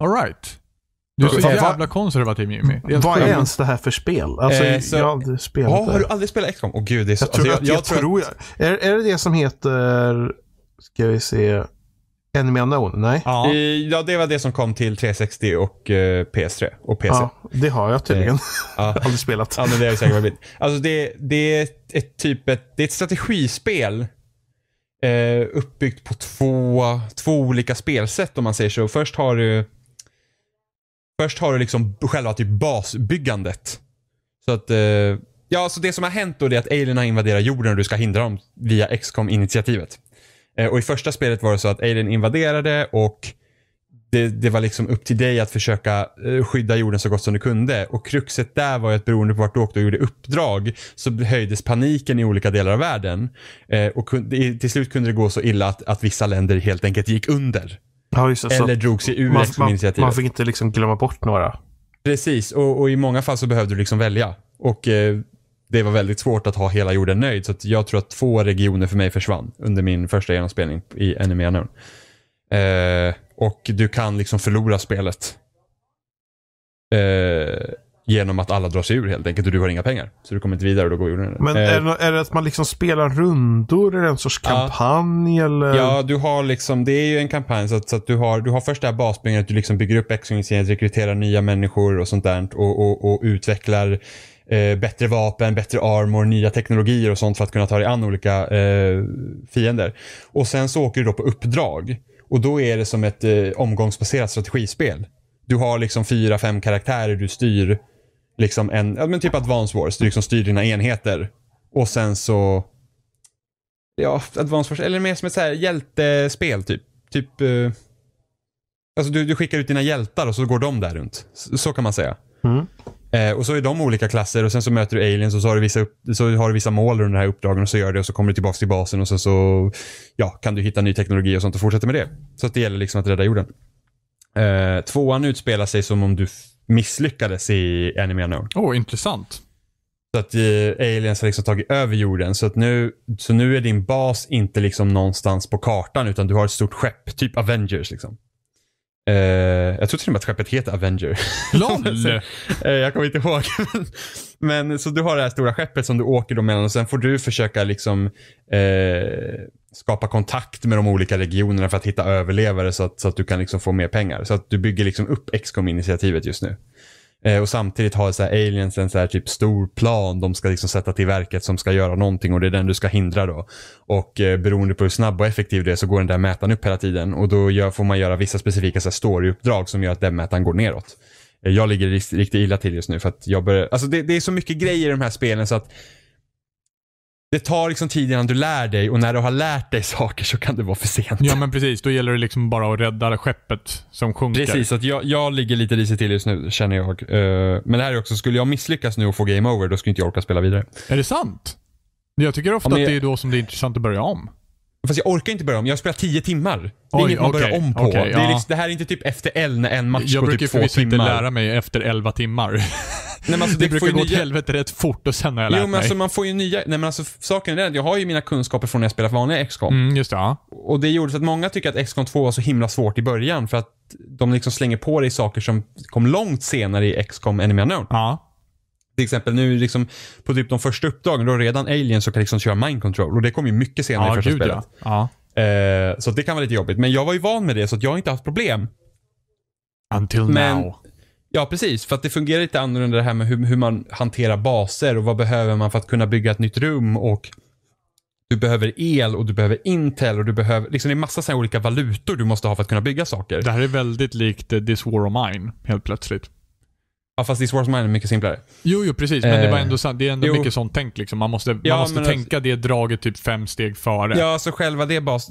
Alright. Du är så jävla konservativ Jimmy. Vad är ens det här för spel? Alltså, eh, så, jag har aldrig spelat ja, det. Har du aldrig spelat XCOM? Åh oh, gud, det är så... Jag tror, alltså, jag, jag, jag tror att... Tror är, är det det som heter Ska vi se. Enemy Unknown? Nej. Ja. ja, det var det som kom till 360 och eh, PS3 och PC. Ja, det har jag tydligen. Eh, ja. Aldrig spelat. Ja, men det är säkert varit. Alltså det, det är ett typ ett, det är ett strategispel eh, uppbyggt på två, två olika spelsätt om man säger så. Först har du Först har du liksom själva typ basbyggandet. Så att, eh, ja, så det som har hänt då är att alien har invaderat jorden och du ska hindra dem via XCOM initiativet Eh, och i första spelet var det så att Alien invaderade och det, det, var liksom upp till dig att försöka eh, skydda jorden så gott som du kunde. Och kruxet där var ju att beroende på vart du åkte och gjorde uppdrag så höjdes paniken i olika delar av världen. Eh, och till slut kunde det gå så illa att, att vissa länder helt enkelt gick under. Ja, just Eller drog sig ur man, man, man fick inte liksom glömma bort några. Precis, och, och, i många fall så behövde du liksom välja. Och eh, det var väldigt svårt att ha hela jorden nöjd. Så jag tror att två regioner för mig försvann under min första genomspelning i Enemy Unknown. Eh, och du kan liksom förlora spelet. Eh, genom att alla drar sig ur helt enkelt och du har inga pengar. Så du kommer inte vidare och då går jorden Men är det, eh, är det att man liksom spelar rundor? Är det en sorts kampanj? Ja, eller? ja du har liksom, det är ju en kampanj. Så att, så att du, har, du har först det här basbyggandet, du liksom bygger upp x rekryterar nya människor och sånt där. Och, och, och utvecklar eh, bättre vapen, bättre armor, nya teknologier och sånt för att kunna ta dig an olika eh, fiender. Och sen så åker du då på uppdrag och då är det som ett eh, omgångsbaserat strategispel. Du har liksom fyra, fem karaktärer du styr. Liksom en, ja men typ Advance Wars, du liksom styr dina enheter. Och sen så... Ja, Advance Wars, eller mer som ett så här hjältespel typ. Typ... Eh, alltså du, du skickar ut dina hjältar och så går de där runt. Så, så kan man säga. Mm. Eh, och så är de olika klasser och sen så möter du aliens och så har du vissa, upp, så har du vissa mål under den här uppdragen och så gör du det och så kommer du tillbaka till basen och sen så ja, kan du hitta ny teknologi och sånt och fortsätta med det. Så att det gäller liksom att rädda jorden. Eh, tvåan utspelar sig som om du misslyckades i Enemy Unknown. Åh, oh, intressant. Så att eh, aliens har liksom tagit över jorden. Så, att nu, så nu är din bas inte liksom någonstans på kartan utan du har ett stort skepp, typ Avengers. Liksom. Uh, jag tror till och med att skeppet heter Avenger. LOL! uh, jag kommer inte ihåg. men, så du har det här stora skeppet som du åker då mellan och sen får du försöka liksom uh, skapa kontakt med de olika regionerna för att hitta överlevare så att, så att du kan liksom få mer pengar. Så att du bygger liksom upp XCOM initiativet just nu. Eh, och samtidigt har så här aliens en så här typ stor plan de ska liksom sätta till verket som ska göra någonting och det är den du ska hindra då. Och eh, beroende på hur snabb och effektiv det är så går den där mätaren upp hela tiden och då gör, får man göra vissa specifika så här storyuppdrag som gör att den mätaren går neråt. Eh, jag ligger riktigt, illa till just nu för att jag börjar, alltså det, det är så mycket grejer i de här spelen så att det tar liksom tid innan du lär dig och när du har lärt dig saker så kan det vara för sent. Ja men precis, då gäller det liksom bara att rädda skeppet som sjunker. Precis, att jag, jag ligger lite risigt till just nu känner jag. Uh, men det här är också, skulle jag misslyckas nu och få game over då skulle inte jag orka spela vidare. Är det sant? Jag tycker ofta ja, men... att det är då som det är intressant att börja om. Fast jag orkar inte börja om. Jag har spelat 10 timmar. Det är Oj, inget man okay, börjar om på. Okay, ja. det, är liksom, det här är inte typ efter L när en match jag går typ två timmar. Jag brukar inte lära mig efter 11 timmar. nej, men alltså, det, det brukar gå nya... helvete rätt fort och sen har jag lärt jo, men alltså, mig. Alltså, man får ju nya... Nej, men alltså, saken är den att jag har ju mina kunskaper från när jag spelat vanliga x mm, just det, ja. Och det gjorde så att många tycker att x 2 var så himla svårt i början för att de liksom slänger på dig saker som kom långt senare i x Enemy Unknown. Ja till exempel nu liksom, på typ de första uppdragen, då redan aliens som kan liksom köra mind control. Och det kom ju mycket senare ja, i första gud, spelet. Ja. Ja. Eh, så det kan vara lite jobbigt. Men jag var ju van med det så jag har inte haft problem. Until Men, now. Ja, precis. För att det fungerar lite annorlunda det här med hur, hur, man hanterar baser och vad behöver man för att kunna bygga ett nytt rum och du behöver el och du behöver Intel och du behöver, liksom det är massa olika valutor du måste ha för att kunna bygga saker. Det här är väldigt likt eh, This War of Mine, helt plötsligt. Ja fast This Swords Mine är mycket simplare. Jo, jo precis. Men det, var eh, ändå, det är ändå jo. mycket sånt tänk. Liksom. Man måste, ja, man måste tänka det draget typ fem steg före. Ja, så själva det bas,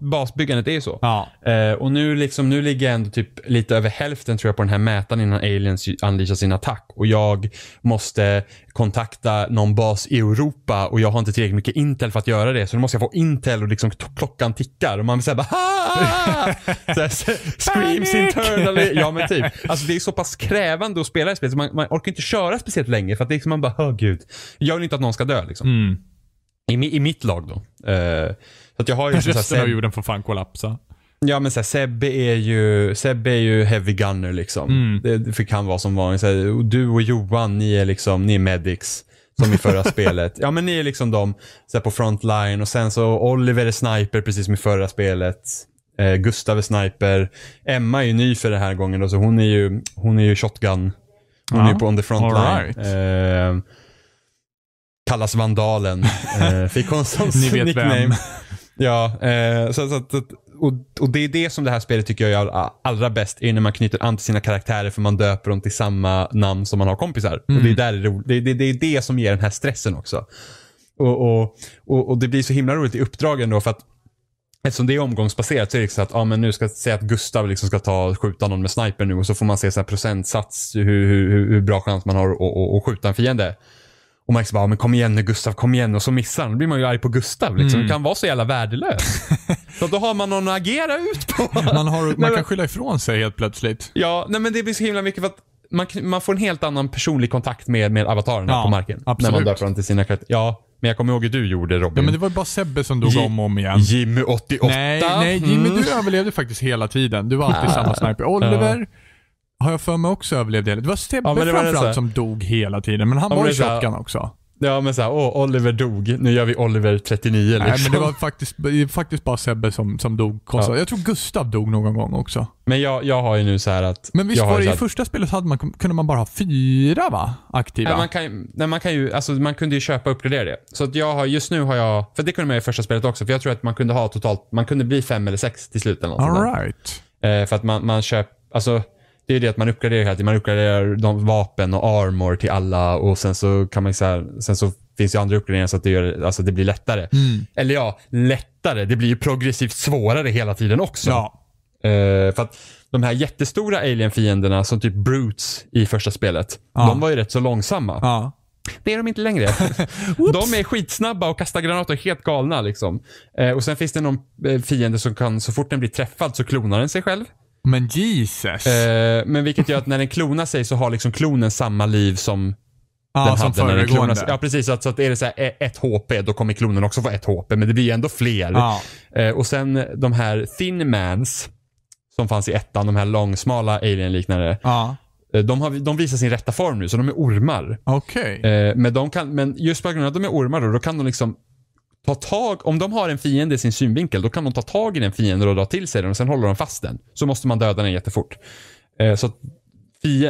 basbyggandet är ju så. Ja. Eh, och nu, liksom, nu ligger jag ändå typ lite över hälften tror jag på den här mätaren innan aliens anlitar sin attack. Och jag måste kontakta någon bas i Europa och jag har inte tillräckligt mycket Intel för att göra det. Så nu måste jag få Intel och liksom klockan tickar och man säger bara såhär, Screams internally. Ja men typ. Alltså det är så pass krävande att spela i spelet så man, man orkar inte köra speciellt länge för att det är liksom, man bara, åh oh, gud. Jag vill inte att någon ska dö liksom. Mm. I, I mitt lag då. Uh, så att jag har ju Resten av jorden får fan kollapsa. Ja men såhär, Sebbe är ju, Sebbe är ju heavy gunner liksom. Mm. Det fick han vara som vanligt. Såhär, du och Johan, ni är liksom, ni är medics. Som i förra spelet. Ja men ni är liksom de, såhär på frontline och sen så Oliver är sniper precis som i förra spelet. Eh, Gustav är sniper. Emma är ju ny för den här gången då, så hon är ju, hon är ju shotgun. Hon ja. är ju på on the frontline. Right. Eh, kallas Vandalen. Eh, fick hon som nickname. Vem. Ja, eh, så, så, så, och, och, det är det som det här spelet tycker jag gör allra bäst, är när man knyter an till sina karaktärer för man döper dem till samma namn som man har kompisar. Mm. Och det, är mm. där det, det, det, är det som ger den här stressen också. Och, och, och, och det blir så himla roligt i uppdragen då för att Eftersom det är omgångsbaserat så är det liksom så att ah, men nu ska säga att Gustav liksom ska ta skjuta någon med sniper nu och så får man se så procentsats hur, hur, hur bra chans man har att, att, att skjuta en fiende. Och Max bara, men kom igen nu Gustav, kom igen. Och så missar han. Då blir man ju arg på Gustav. Liksom. Mm. kan vara så jävla värdelös. så då har man någon att agera ut på. man, har, man kan skylla ifrån sig helt plötsligt. Ja, nej men det blir så himla mycket för att man, man får en helt annan personlig kontakt med, med avatarerna ja, på marken. Absolut. När man dör fram till sina karaktärer. Ja, men jag kommer ihåg hur du gjorde Robin. Ja, men det var ju bara Sebbe som dog J om och om igen. Jimmy 88. Nej, nej Jimmy mm. du överlevde faktiskt hela tiden. Du var alltid ah. samma sniper. Oliver. Ja har jag för mig också överlevde Det var Sebbe ja, det framförallt var det som dog hela tiden, men han ja, var i shotgun också. Ja men såhär, åh Oliver dog, nu gör vi Oliver 39 liksom. Nej men det liksom. var faktiskt, faktiskt bara Sebbe som, som dog Ja. Jag tror Gustav dog någon gång också. Men jag, jag har ju nu så att... Men visst var det i första spelet hade man, kunde man bara ha fyra va? Aktiva? Nej, man kan, nej, man kan ju, alltså man kunde ju köpa och uppgradera det. Så att jag har, just nu har jag, för det kunde man ju i första spelet också, för jag tror att man kunde ha totalt, man kunde bli fem eller sex till slut eller All right. Eh, för att man, man köper, alltså det är det att man uppgraderar hela tiden. Man uppgraderar de vapen och armor till alla och sen så kan man så här, sen så finns ju andra uppgraderingar så att det, gör, alltså det blir lättare. Mm. Eller ja, lättare. Det blir ju progressivt svårare hela tiden också. Ja. Uh, för att de här jättestora alienfienderna, som typ Brutes i första spelet. Ja. De var ju rätt så långsamma. Ja. Det är de inte längre. de är skitsnabba och kastar granater helt galna. Liksom. Eh, och Sen finns det någon eh, fiende som kan, så fort den blir träffad så klonar den sig själv. Men Jesus. Eh, men vilket gör att när den klonar sig så har liksom klonen samma liv som ah, den som hade när den klonade sig. Ja, precis. Så att, så att är det så här eh, ett HP, då kommer klonen också få ett HP. Men det blir ju ändå fler. Ah. Eh, och sen de här thin mans som fanns i ettan, de här långsmala alien-liknande. Ah. De, har, de visar sin rätta form nu, så de är ormar. Okay. Eh, men, de kan, men just på grund av att de är ormar, då, då kan de liksom ta tag, om de har en fiende i sin synvinkel, då kan de ta tag i den fienden och dra till sig den och sen håller de fast den. Så måste man döda den jättefort. Eh, så att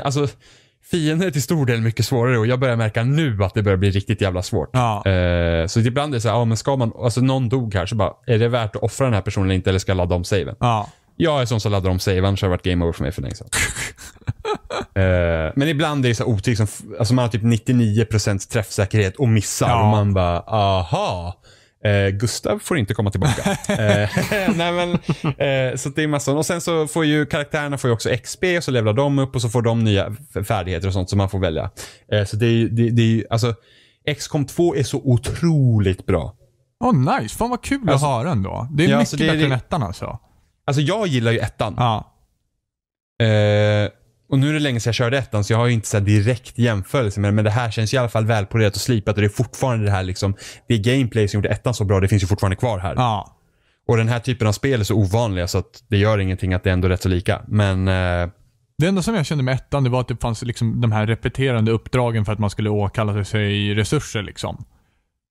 alltså, fienden är till stor del mycket svårare och jag börjar märka nu att det börjar bli riktigt jävla svårt. Ja. Eh, så ibland är det så här, ja, men ska man, alltså någon dog här, så bara, är det värt att offra den här personen eller inte eller ska jag ladda om saven? Ja. Jag är sån som laddar om save, annars har det varit game over för mig för länge sedan. uh, men ibland är det så otyg som, alltså man har typ 99% träffsäkerhet och missar ja. och man bara, aha. Eh, Gustav får inte komma tillbaka. eh, nej men, eh, så det är massor. Och sen så får ju karaktärerna får ju också XP och så levlar de upp och så får de nya färdigheter och sånt som man får välja. Eh, så det är ju, det, det är alltså XCOM 2 är så otroligt bra. Åh oh, nice, fan vad kul alltså, att höra ändå. Det är ja, mycket alltså det, bättre det, än ettan alltså. Alltså jag gillar ju ettan. Ja. Eh, och nu är det länge sedan jag körde ettan så jag har ju inte så direkt jämförelse med det, men det här känns i alla fall välpolerat och slipat och det är fortfarande det här liksom, det gameplay som gjorde ettan så bra, det finns ju fortfarande kvar här. Ja. Och den här typen av spel är så ovanliga så att det gör ingenting att det är ändå är rätt så lika. Men... Eh... Det enda som jag kände med ettan det var att det fanns liksom de här repeterande uppdragen för att man skulle åkalla sig resurser liksom.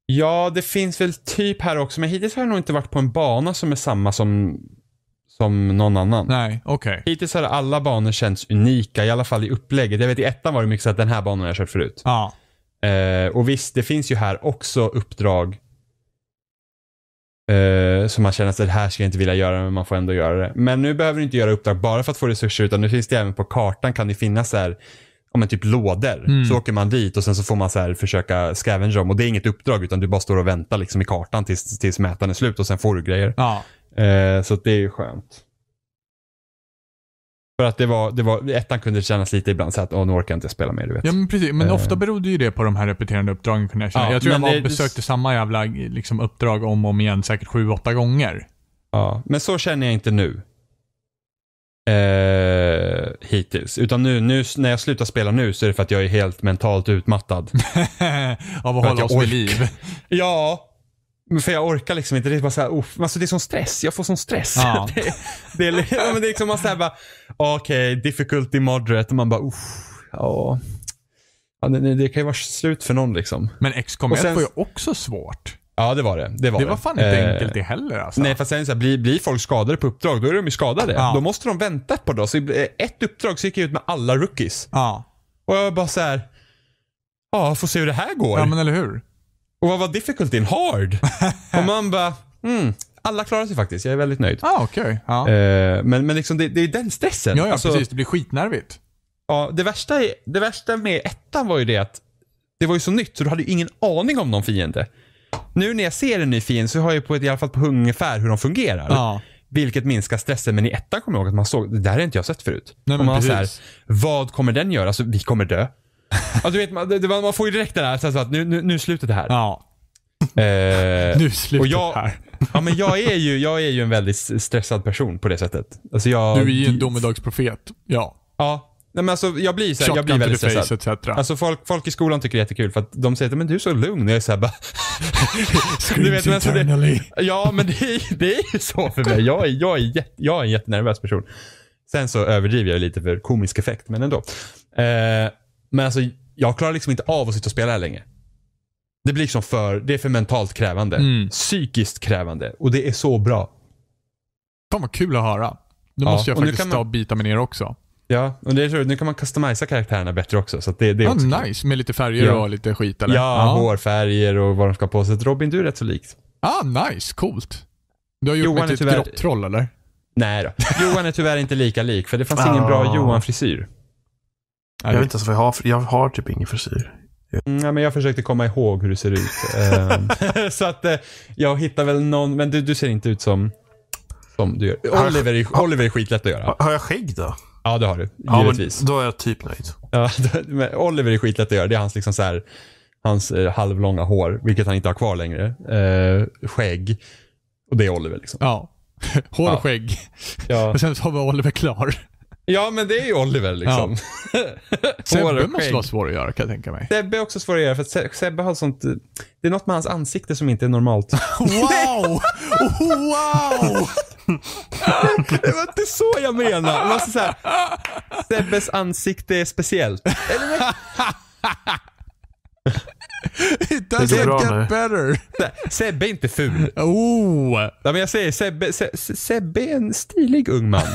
Ja, det finns väl typ här också, men hittills har jag nog inte varit på en bana som är samma som som någon annan. Nej, okej. Okay. Hittills har alla banor känts unika, i alla fall i upplägget. Jag vet i ettan var det mycket så att den här banan har jag kört förut. Ja. Eh, och visst, det finns ju här också uppdrag eh, som man känner att det här ska jag inte vilja göra, men man får ändå göra det. Men nu behöver du inte göra uppdrag bara för att få resurser, utan nu finns det även på kartan kan det finnas så här men typ lådor. Mm. Så åker man dit och sen så får man så här försöka scavenge dem. Och det är inget uppdrag utan du bara står och väntar liksom i kartan tills, tills mätaren är slut och sen får du grejer. Ja. Eh, så det är ju skönt. För att det var, det var, ettan kunde kännas lite ibland så att åh, nu orkar jag inte spela mer. Du vet. Ja, men precis. Men eh. ofta berodde ju det på de här repeterande uppdragen kunde jag känna. Ja, jag tror jag var, det, besökte samma jävla liksom, uppdrag om och om igen, säkert sju, åtta gånger. Ja, men så känner jag inte nu eh, hittills. Utan nu, nu, när jag slutar spela nu så är det för att jag är helt mentalt utmattad. Av att hålla oss vid liv? Ja, för jag orkar liksom inte. Det är bara så här, uff, alltså det är sån stress. Jag får sån stress. Ja. det, det, är, det är liksom man säger bara, okej, okay, difficulty moderate. Och man bara, uff, ja. ja det, det, kan ju vara slut för någon liksom. Men XCOM 1 var ju också svårt. Ja, det var det. Det var, det var fan det. inte eh, enkelt det heller alltså. Nej, fast sen så här, blir, blir folk skadade på uppdrag, då är de ju skadade. Ja. Då måste de vänta ett par dagar. Så eh, ett uppdrag så gick jag ut med alla rookies. Ja. Och jag var bara så här. Ja, får se hur det här går. Ja, men eller hur. Och vad var difficultyn? Hard. och man bara, mm, alla klarar sig faktiskt. Jag är väldigt nöjd. Ah, okay. Ja. Eh, men, men liksom det, det är den stressen. Ja, ja alltså, precis. Det blir skitnervigt. Ja, det värsta, det värsta med ettan var ju det att det var ju så nytt så du hade ju ingen aning om någon fiende. Nu när jag ser en ny fin så har jag på, i alla fall på ungefär hur de fungerar. Ja. Vilket minskar stressen. Men i ettan kommer jag ihåg att man såg, det där har inte jag sett förut. Nej, men man så här, vad kommer den göra? Alltså, vi kommer dö. alltså, du vet, man, det, man får ju direkt det där, så att nu, nu, nu slutar det här. Ja. Eh, nu slutar jag, här. ja, men jag, är ju, jag är ju en väldigt stressad person på det sättet. Alltså jag, du är ju en domedagsprofet. Ja. Ja, Nej, men alltså, jag blir, såhär, jag blir väldigt stressad. Face, alltså, folk, folk i skolan tycker det är jättekul för att de säger att du är så lugn. Jag är såhär bara... du vet, men alltså, det, ja, men det, det är ju så för mig. Jag är, jag, är jätt, jag är en jättenervös person. Sen så överdriver jag lite för komisk effekt, men ändå. Eh, men alltså, jag klarar liksom inte av att sitta och spela här länge. Det blir liksom för, det är för mentalt krävande. Mm. Psykiskt krävande. Och det är så bra. Fan vad kul att höra. Nu ja, måste jag faktiskt man... ta och bita mig ner också. Ja, och det är roligt. Nu kan man customisa karaktärerna bättre också. Så det, det är ah, också nice, kul. med lite färger ja. och lite skit eller? Ja, ah. hårfärger och vad de ska ha på sig. Robin, du är rätt så likt. Ah, nice, coolt. Du har gjort mig till ett tyvärr... grått eller? Nej då. Johan är tyvärr inte lika lik, för det fanns ingen ah. bra Johan-frisyr. Jag vet inte ens vad jag har, jag har typ ingen frisyr. Nej, mm, men jag försökte komma ihåg hur du ser ut. Ehm, så att eh, jag hittar väl någon, men du, du ser inte ut som, som du gör. Oliver, är, Oliver är skitlätt att göra. Har jag skägg då? Ja, det har du. Ja, givetvis. då är jag typ nöjd. Ja, men Oliver är skitlätt att göra. Det är hans, liksom så här, hans eh, halvlånga hår, vilket han inte har kvar längre. Eh, skägg. Och det är Oliver. Liksom. Ja. Hår och ja. skägg. Ja. Och sen så har vi Oliver klar. Ja, men det är ju Oliver liksom. Ja. Sebbe måste vara svår att göra kan jag tänka mig. Sebbe är också svår att göra för att Sebbe har sånt, det är något med hans ansikte som inte är normalt. wow! wow! det var inte så jag menade. Alltså, säga här, Sebbes ansikte är speciellt. Eller, It doesn't bra get nu. better. Nej, Sebbe är inte ful. Oh. Ja, men jag säger Sebbe, Sebbe är en stilig ung man.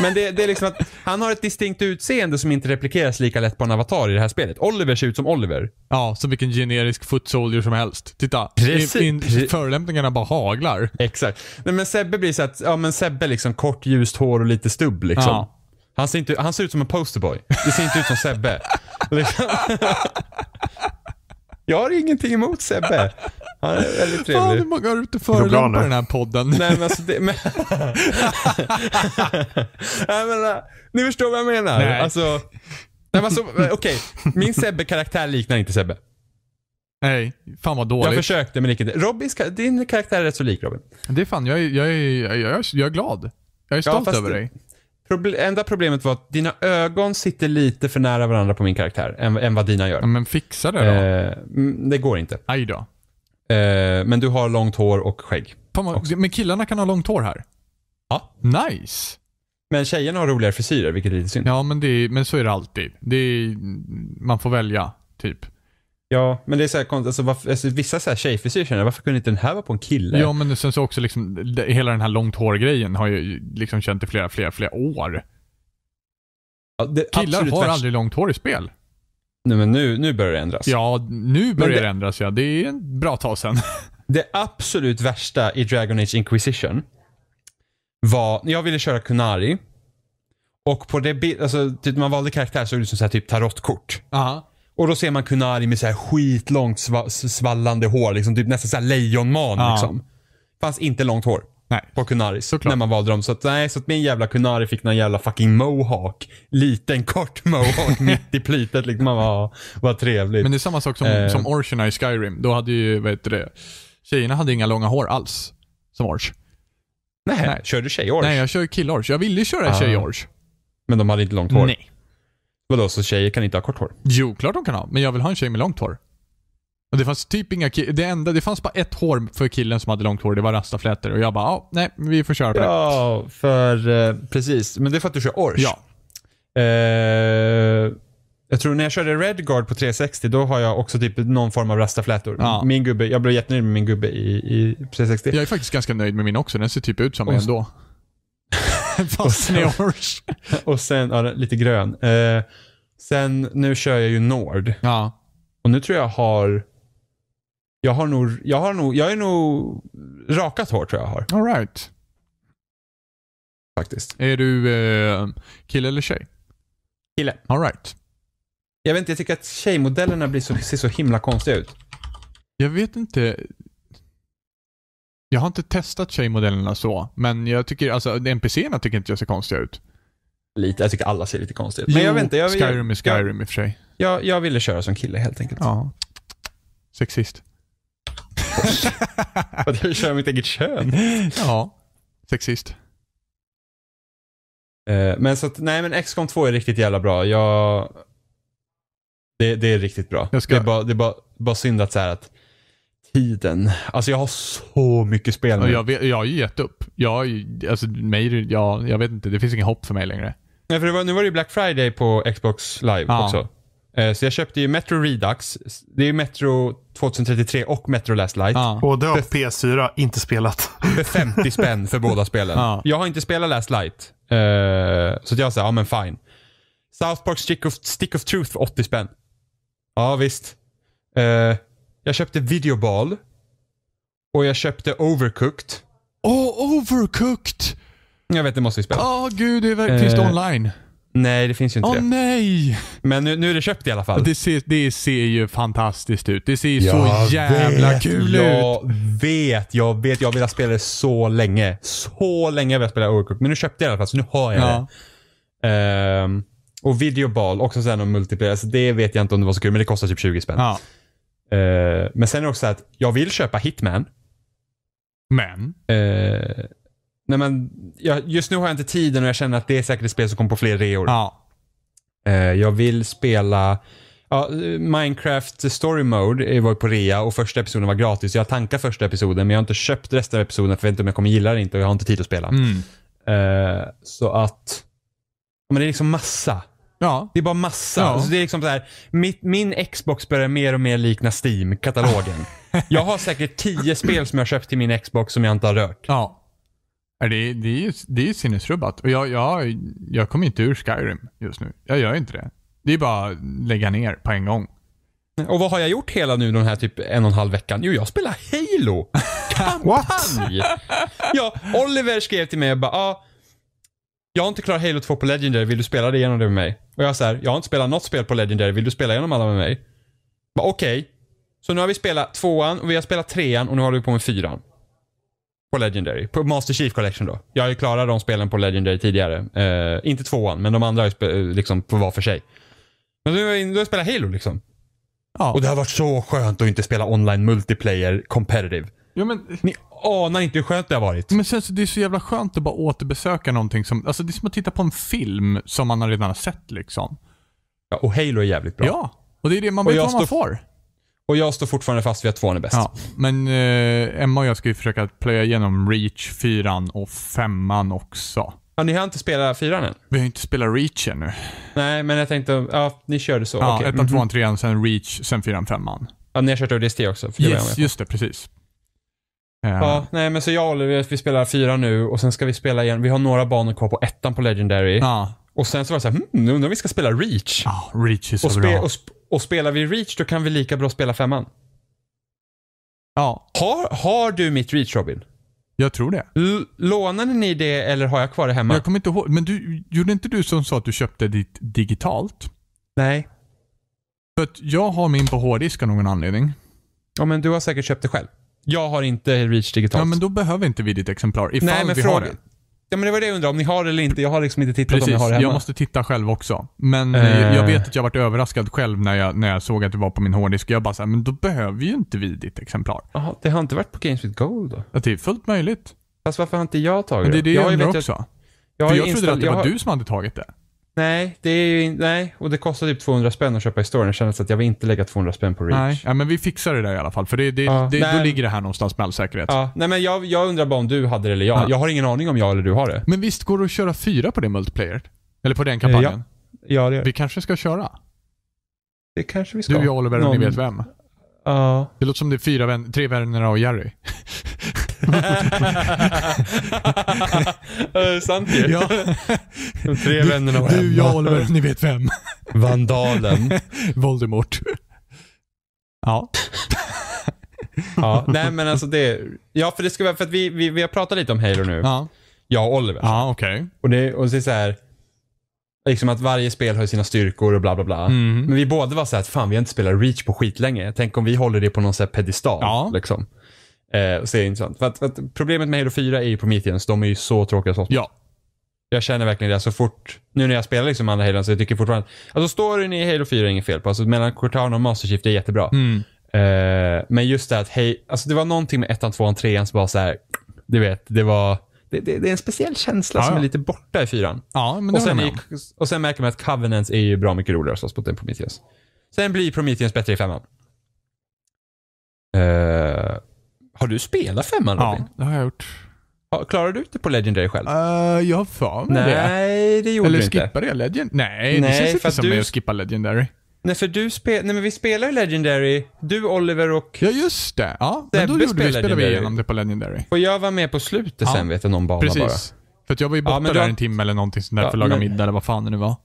Men det, det är liksom att han har ett distinkt utseende som inte replikeras lika lätt på en avatar i det här spelet. Oliver ser ut som Oliver. Ja, som vilken generisk foot soldier som helst. Titta. Precis. förolämpningarna bara haglar. Exakt. Nej, men Sebbe blir så att, ja men Sebbe liksom kort ljust hår och lite stubb liksom. Ja. Han ser, inte, han ser ut som en posterboy. Det ser inte ut som Sebbe. Liksom. Jag har ingenting emot Sebbe. Han är väldigt trevlig. Fan, hur många har du inte förolämpat den här podden? Nej, men alltså det... Men... Nej, men, äh, ni förstår vad jag menar. Nej. Alltså, alltså äh, okej. Okay. Min Sebbe-karaktär liknar inte Sebbe. Nej, fan vad dåligt. Jag försökte men gick inte. Robins, din karaktär är rätt så lik Robin. Det är fan, jag är, jag är, jag är, jag är glad. Jag är stolt ja, över dig. Proble enda problemet var att dina ögon sitter lite för nära varandra på min karaktär än, än vad dina gör. Ja, men fixa det då. Eh, mm, det går inte. Aj då. Eh, men du har långt hår och skägg. Fan, men killarna kan ha långt hår här? Ja. Nice! Men tjejerna har roligare frisyrer, vilket är lite synd. Ja, men, det, men så är det alltid. Det, man får välja, typ. Ja, men det är så här konstigt, alltså, varför, alltså, vissa så här tjejfrisyrer känner varför kunde inte den här vara på en kille? Ja, men sen så också liksom, hela den här långt hår-grejen har jag liksom känt i flera, flera, flera år. Ja, det, Killar har värst. aldrig långt hår i spel. Nej, men nu, nu börjar det ändras. Ja, nu börjar det, det, ändras ja. Det är en bra tag sedan. Det absolut värsta i Dragon Age Inquisition var, jag ville köra Kunari. Och på det, alltså, typ, man valde karaktär så såg det ut som så här, typ tarotkort. Aha. Och då ser man Kunari med så här skitlångt sva svallande hår, liksom, typ nästan så här lejonman. Ja. Liksom. Fanns inte långt hår. Nej. På Kunaris. När man valde dem. Så att, nej, så att min jävla Kunari fick någon jävla fucking mohawk. Liten kort mohawk mitt i plytet. Liksom. Man bara, vad trevligt. Men det är samma sak som, eh. som Orcherna i Skyrim. Då hade ju, vad heter det, tjejerna hade inga långa hår alls. Som Orch. Nej, nej. kör du tjej-Orch? Nej, jag kör kill-Orch. Jag ville köra ah. tjej-Orch. Men de hade inte långt hår? Nej. Vadå, så tjejer kan inte ha kort hår? Jo, klart de kan ha. Men jag vill ha en tjej med långt hår. Och det fanns typ inga det, enda, det fanns bara ett hår för killen som hade långt hår. Det var rastaflätor. Och jag bara, ah, nej, vi får köra på det. Ja, för eh, precis. Men det är för att du kör Ors. Ja. Eh, jag tror när jag körde Redguard på 360, då har jag också typ någon form av rastaflätor. Ja. Min gubbe, jag blev jättenöjd med min gubbe i, i 360. Jag är faktiskt ganska nöjd med min också. Den ser typ ut som och, ändå. Fast i orange. Och sen, ja, lite grön. Eh, sen, nu kör jag ju Nord. Ja. Och nu tror jag har... Jag har nog, jag har nog, jag är nog rakat hår tror jag har. All right. Faktiskt. Är du eh, kille eller tjej? Kille. All right. Jag vet inte, jag tycker att tjejmodellerna blir så, ser så himla konstiga ut. Jag vet inte. Jag har inte testat tjejmodellerna så, men jag tycker alltså NPCerna tycker inte jag ser konstiga ut. Lite, jag tycker alla ser lite konstiga ut. Men jo, jag vet inte. Jag, Skyrim är Skyrim jag, i och för sig. Jag, jag ville köra som kille helt enkelt. Ja. Sexist. att jag vill köra mitt eget kön? ja. Sexist. Eh, men så att, nej men XCOM 2 är riktigt jävla bra. Jag... Det, det är riktigt bra. Ska... Det är bara, det är bara, bara synd att så här att tiden. Alltså jag har så mycket spel nu. Jag, vet, jag har ju gett upp. Jag, alltså, mig, jag, jag vet inte, det finns inget hopp för mig längre. Nej, för var, nu var det ju Black Friday på Xbox Live ja. också. Eh, så jag köpte ju Metro Redux. Det är Metro 2033 och Metro Last Light. Ja. Och det har PS4 inte spelat. För 50 spänn för båda spelen. Ja. Jag har inte spelat Last Light. Eh, så jag säger, ja men fine. South Park Stick of, Stick of Truth för 80 spänn. Ja visst. Eh, jag köpte videoball. Och jag köpte Overcooked. oh, Overcooked! Jag vet, det måste vi spela. Ja, oh, gud. Det är, finns det eh, online? Nej, det finns ju inte Åh oh, det. nej! Men nu, nu är det köpt i alla fall. Det ser, det ser ju fantastiskt ut. Det ser ju jag så jävla vet, kul jag ut. Jag vet, jag vet. Jag har velat spela det så länge. Så länge har jag spela Overcooked. Men nu köpte jag det i alla fall, så nu har jag ja. det. Um, och videoball, också såhär någon multiplayer. Alltså det vet jag inte om det var så kul, men det kostar typ 20 spänn. Ja. Uh, men sen är det också att jag vill köpa Hitman. Men? Uh, nej men, jag, just nu har jag inte tiden och jag känner att det är säkert ett spel som kommer på fler reor. Ja. Uh, jag vill spela ja, Minecraft Story Mode var på rea och första episoden var gratis. Jag har tankat första episoden men jag har inte köpt resten av episoden för jag vet inte om jag kommer gilla det inte och jag har inte tid att spela. Mm. så att, men det är liksom massa. Ja. Det är bara massa. Ja. Alltså det är liksom så här, mitt, min Xbox börjar mer och mer likna Steam-katalogen. jag har säkert tio spel som jag köpt till min Xbox som jag inte har rört. Ja. Det är, det är ju, det är sinnesrubbat. Och jag, jag, jag kommer inte ur Skyrim just nu. Jag gör inte det. Det är bara att lägga ner på en gång. Och vad har jag gjort hela nu den här typ en och en halv veckan? Jo, jag spelar Halo. Kampanj! ja, Oliver skrev till mig och bara, ah, jag har inte klarat Halo 2 på Legendary, vill du spela det igenom det med mig? Och jag så jag har inte spelat något spel på Legendary, vill du spela igenom alla med mig? Okej. Okay. Så nu har vi spelat tvåan och vi har spelat trean och nu håller vi på med fyran. På Legendary. På Master Chief Collection då. Jag har ju klarat de spelen på Legendary tidigare. Uh, inte tvåan, men de andra har eh, liksom på var för sig. Men nu har jag spelat Halo liksom. Ja. Och det har varit så skönt att inte spela online multiplayer competitive. Ja, men... Ni anar inte hur skönt det har varit. Men sen så det är så jävla skönt att bara återbesöka någonting som, alltså det är som att titta på en film som man redan har sett liksom. Ja, och Halo är jävligt bra. Ja, och det är det man vet vad man får. Och jag står fortfarande fast vid att tvåan är bäst. Ja, men eh, Emma och jag ska ju försöka plöja igenom Reach fyran och femman också. Ja, ni har inte spelat fyran än? Vi har inte spelat Reach ännu. Nej, men jag tänkte, ja, ni körde så. Ja, 1, 2, 3, sen Reach, sen fyran, femman. Ja, ni har kört ODST också? För yes, just det, precis. Ja, nej men så jag och Oliver, vi spelar fyra nu och sen ska vi spela igen. Vi har några banor kvar på ettan på Legendary. Ja. Och sen så var det såhär, hmm, undrar om vi ska spela Reach. Ja, Reach är så och spe, bra. Och, sp och spelar vi Reach då kan vi lika bra spela femman. Ja. Har, har du mitt Reach Robin? Jag tror det. L lånade ni det eller har jag kvar det hemma? Jag kommer inte ihåg, men du, gjorde inte du som sa att du köpte ditt digitalt? Nej. För att jag har min på hårddisk av någon anledning. Ja, men du har säkert köpt det själv. Jag har inte Reach digitalt. Ja, men då behöver inte vi ditt exemplar ifall Nej, men vi fråga, har det. Ja, men det var det jag undrade, om ni har det eller inte. Jag har liksom inte tittat Precis, om ni har det hemma. jag måste titta själv också. Men eh. eh. jag vet att jag varit överraskad själv när jag, när jag såg att det var på min hårddisk. Jag bara såhär, men då behöver ju inte vi ditt exemplar. Jaha, det har inte varit på Games with Gold då? Ja, det är fullt möjligt. Fast varför har inte jag tagit det? Men det är det jag, jag undrar också. Jag, jag, jag trodde att det var jag har... du som hade tagit det. Nej, det är ju, nej, och det kostar typ 200 spänn att köpa i storyn. Jag kände att jag vill inte lägga 200 spänn på Reach. Nej, ja, men vi fixar det där i alla fall. För det, det, ja, det, nej. då ligger det här någonstans med all säkerhet. Ja, nej, men jag, jag undrar bara om du hade det eller jag. Ja. Jag har ingen aning om jag eller du har det. Men visst går det att köra fyra på det multiplayer? Eller på den kampanjen? Ja, ja det gör Vi kanske ska köra? Det kanske vi ska. Du, jag, Oliver och Någon... ni vet vem. Ja. Det låter som det är fyra vän, tre vänner och Jerry. sant ju. Ja. De tre du, vännerna var Du, jag, Oliver, ni vet vem. Vandalen. Voldemort. Ja. ja, nej men alltså det. Ja, för det ska vara, för att vi, vi, vi har pratat lite om Halo nu. Ja. Jag och Oliver. Ja, okej. Okay. Och det, och det är så här. Liksom att varje spel har sina styrkor och bla bla bla. Mm. Men vi båda var så här att fan vi har inte spelat Reach på skitlänge. Tänk om vi håller det på någon sån här pedestal. Ja. Liksom. Eh, så är intressant. För att, för att problemet med Halo 4 är ju Prometheus. De är ju så tråkiga som Ja. Jag känner verkligen det. Så fort, nu när jag spelar liksom andra Halo så jag tycker fortfarande... Alltså storyn i Halo 4 är inget fel på. Alltså mellan Cortana och Master Chief, det är jättebra. Mm. Eh, men just det att, hej, alltså det var någonting med ettan, tvåan, trean som var så här, du vet, det var... Det, det, det, är en speciell känsla ja, som är lite borta i fyran. Ja, men det och, sen är, och sen märker man att Covenants är ju bra mycket roligare att slåss mot än Prometheus. Sen blir Prometheus bättre i femman. Uh, har du spelat femman Robin? Ja, det har jag gjort. Har- Klarar du inte på Legendary själv? Eh, jag har för mig det. Nej, det gjorde Eller du inte. Eller skippade jag Legend? Nej, Nej, det känns inte som du- att skippa Legendary. Nej, för du spe- Nej, men vi spelar ju Legendary. Du, Oliver och... Ja, just det. Ja, men då Sebbe gjorde vi, spelade vi igenom det på Legendary. Och jag var med på slutet Ja, sen vet jag, någon bana bara. Precis. För att jag var ju borta men du där en timme eller någonting sånt där Ja, för att laga men- middag eller vad fan det nu var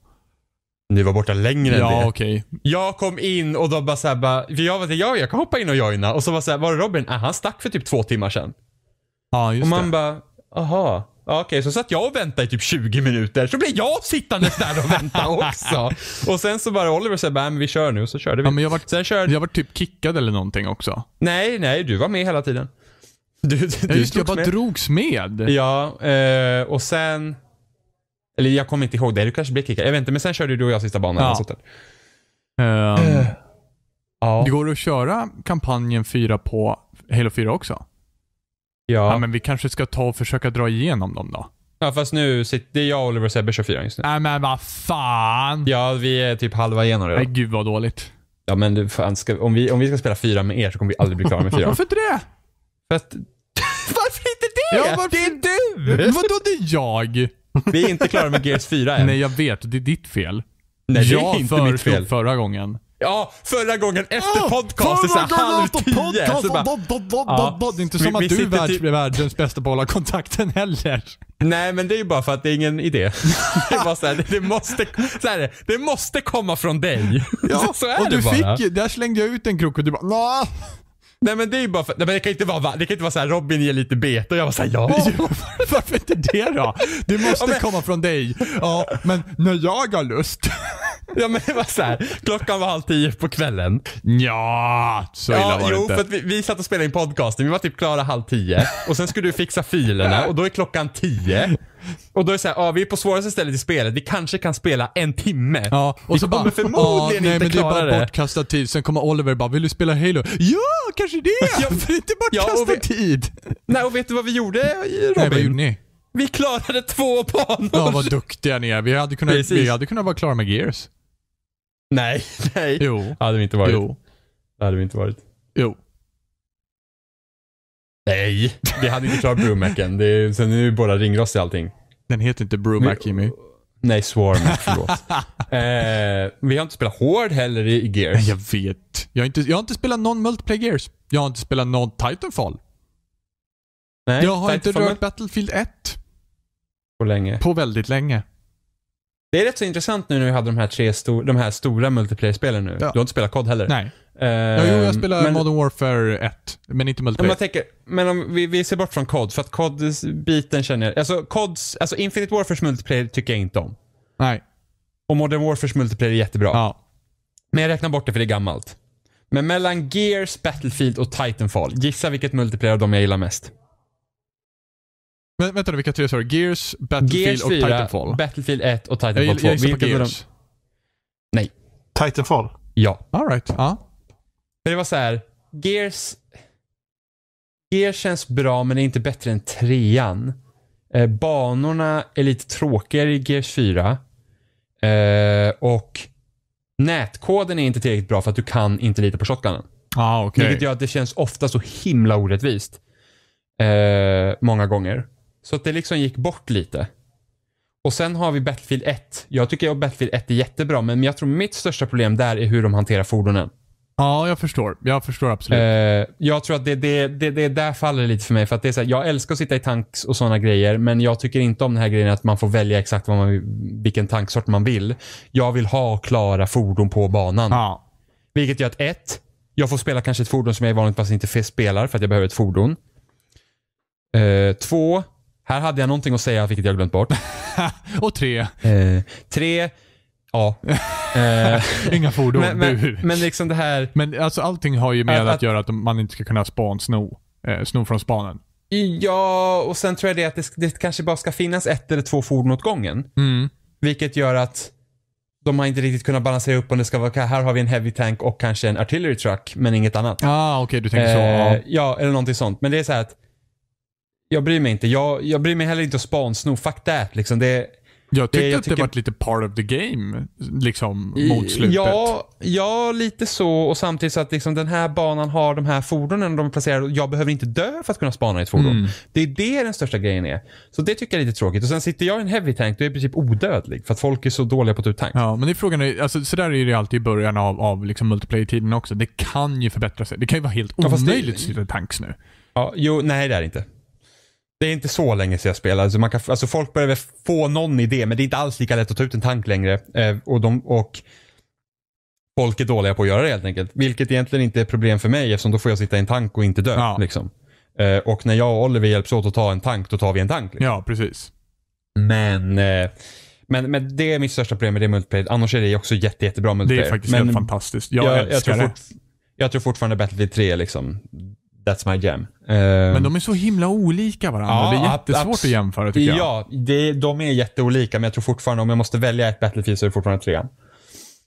ni var borta längre ja, än det. Okay. Jag kom in och de bara såhär bara, jag var såhär, jag kan hoppa in och joina. Och så var såhär, var är Robin? Ah, han stack för typ två timmar sedan. Ja, just Och man det. bara, aha. Ja, okej, okay. så satt jag och väntade i typ 20 minuter, så blev jag sittandes där och väntade också. och sen så bara Oliver säger bara, men vi kör nu, och så körde vi. Ja, men jag var, sen körde... jag var typ kickad eller någonting också. Nej, nej, du var med hela tiden. Du, du, ja, just, du jag bara med. drogs med. Ja, eh, och sen... Eller jag kommer inte ihåg det. Du kanske blev kickad. Jag vet inte. Men sen körde du och jag sista banan. Ja. Sånt där. Um, ja. Det går att köra kampanjen 4 på Halo 4 också? Ja. ja. Men vi kanske ska ta och försöka dra igenom dem då? Ja, fast nu sitter det är jag och Oliver och Sebbe kör 4 just nu. Nej, men vad fan! Ja, vi är typ halva igenom det. Nej, gud vad dåligt. Ja, men du, fan, ska, om, vi, om vi ska spela 4 med er så kommer vi aldrig bli klara med 4. Varför inte det? För att... varför inte det? Ja, varför... Det är du! Vadå det är jag? Vi är inte klara med Gears 4 än. Nej, jag vet. Det är ditt fel. Nej, det jag är inte mitt fel. förra gången. Ja, förra gången efter oh, ah, podcasten såhär halv tio. Podcast, så bara, bo, bo, bo, ja, det är inte som att vi du världs, typ... världens bästa på att hålla kontakten heller. Nej, men det är ju bara för att det är ingen idé. det är bara såhär, det, måste, så här, det måste komma från dig. Ja, så, så är och det du bara. fick där slängde jag ut en krok och du bara Nå. Nej men det är ju bara för, nej, men det kan inte vara, det kan inte vara så Robin ger lite bete och jag bara såhär ja. Jo, varför inte det då? Det måste ja, men, komma från dig. Ja, men när jag har lust. Ja men det var så klockan var halv tio på kvällen. Ja, så illa ja, var det jo, inte. För att vi, vi satt och spelade in podcasten, vi var typ klara halv tio. Och sen skulle du fixa filerna och då är klockan tio. Och då är det såhär, ah, vi är på svåraste stället i spelet, vi kanske kan spela en timme. Ja, och vi så kommer bara, förmodligen ah, nej, inte klara det. Nej men det är bara bortkastad tid. Sen kommer Oliver bara, vill du spela Halo? Ja, kanske det! ja, för det är inte bortkastad ja, tid. Nej och vet du vad vi gjorde Robin? Nej, vad gjorde ni? Vi klarade två banor! Ja, vad duktiga ni är. Vi hade kunnat, vi hade kunnat vara klara med Gears. Nej, nej. Jo. Hade vi inte varit. Jo. Det hade vi inte varit. Jo. Nej, Vi hade inte klarat Brewmacen. Det är, sen är det ju bara ringrost i allting. Den heter inte Brewmac Jimmy. Nej, Swarmac, förlåt. eh, vi har inte spelat Hård heller i Gears. Nej, jag vet. Jag har, inte, jag har inte spelat någon multiplayer Gears. Jag har inte spelat någon Titanfall. Nej, jag har Titanfall. inte rört Battlefield 1. På länge. På väldigt länge. Det är rätt så intressant nu när vi hade de här tre sto de här stora multiplayer-spelen nu. Ja. Du har inte spelat kod heller. Nej. Eh, ja, jo, jag spelar men, Modern Warfare 1, men inte multiplayer. Men, tänker, men om vi, vi ser bort från COD, för att COD-biten känner jag... Alltså, CODs, alltså Infinite Warfares multiplayer tycker jag inte om. Nej. Och Modern Warfares multiplayer är jättebra. Ja. Men jag räknar bort det för det är gammalt. Men mellan Gears, Battlefield och Titanfall, gissa vilket multiplayer av dem jag gillar mest? Men, vänta nu, vilka tre sa du? Gears, Battlefield Gears 4, och Titanfall? Battlefield 1 och Titanfall 2. Jag, gissar på Gears. Nej. Titanfall? Ja. Alright. Ja. Men det var så här, Gears... Gears känns bra men det är inte bättre än trean. Eh, banorna är lite tråkigare i Gears 4. Eh, och nätkoden är inte tillräckligt bra för att du kan inte lita på shotgunen. Ah, okay. Vilket gör att det känns ofta så himla orättvist. Eh, många gånger. Så att det liksom gick bort lite. Och sen har vi Battlefield 1. Jag tycker att Battlefield 1 är jättebra, men jag tror mitt största problem där är hur de hanterar fordonen. Ja, jag förstår. Jag förstår absolut. Eh, jag tror att det, det, det, det där faller lite för mig. För att det är så här, jag älskar att sitta i tanks och sådana grejer, men jag tycker inte om den här grejen att man får välja exakt vad man, vilken tanksort man vill. Jag vill ha klara fordon på banan. Ja. Vilket gör att ett, jag får spela kanske ett fordon som jag vanligtvis inte spelar för att jag behöver ett fordon. Eh, två, här hade jag någonting att säga vilket jag glömt bort. och tre. Eh, tre, Ja. Eh, Inga fordon, men, men, men, liksom det här... Men alltså allting har ju med att, att göra att man inte ska kunna spansno, eh, sno från spanen. Ja, och sen tror jag det att det, det kanske bara ska finnas ett eller två fordon åt gången. Mm. Vilket gör att de har inte riktigt kunnat balansera upp om det ska vara, här har vi en heavy tank och kanske en artillery truck, men inget annat. Ah, okej, okay, du tänker eh, så. Ja, eller någonting sånt. Men det är så att jag bryr mig inte. Jag, jag bryr mig heller inte att spansno. Fuck that. Liksom. Det, jag tyckte det, eh, jag att det var lite part of the game liksom, mot slutet. Ja, ja, lite så. Och samtidigt så att liksom, den här banan har de här fordonen de är placerar. Jag behöver inte dö för att kunna spana i ett fordon. Mm. Det är det den största grejen är. Så det tycker jag är lite tråkigt. Och sen sitter jag i en heavy tank, då är jag i princip odödlig. För att folk är så dåliga på att ta ut tank. Ja, men det är frågan, alltså, så är det alltid i början av, av liksom multiplayer-tiden också. Det kan ju förbättra sig. Det kan ju vara helt omöjligt ja, det... att sitta i tanks nu. Ja, jo, nej det är det inte. Det är inte så länge sedan jag spelade. Alltså man kan, alltså folk börjar få någon idé, men det är inte alls lika lätt att ta ut en tank längre. Eh, och, de, och folk är dåliga på att göra det helt enkelt. Vilket egentligen inte är problem för mig eftersom då får jag sitta i en tank och inte dö. Ja. Liksom. Eh, och när jag och Oliver hjälps åt att ta en tank, då tar vi en tank. Liksom. Ja, precis. Men, eh, men, men det är mitt största problem med det multiplayer. Annars är det också jätte, jättebra multiplayer. Det är faktiskt men, helt fantastiskt. Jag, jag älskar jag det. Fort, jag tror fortfarande Battlefield 3 liksom That's my jam. Eh, men de är så himla olika varandra. Ja, det är jättesvårt att jämföra tycker jag. Ja, det, de är jätteolika men jag tror fortfarande om jag måste välja ett Battlefield så är det fortfarande trean.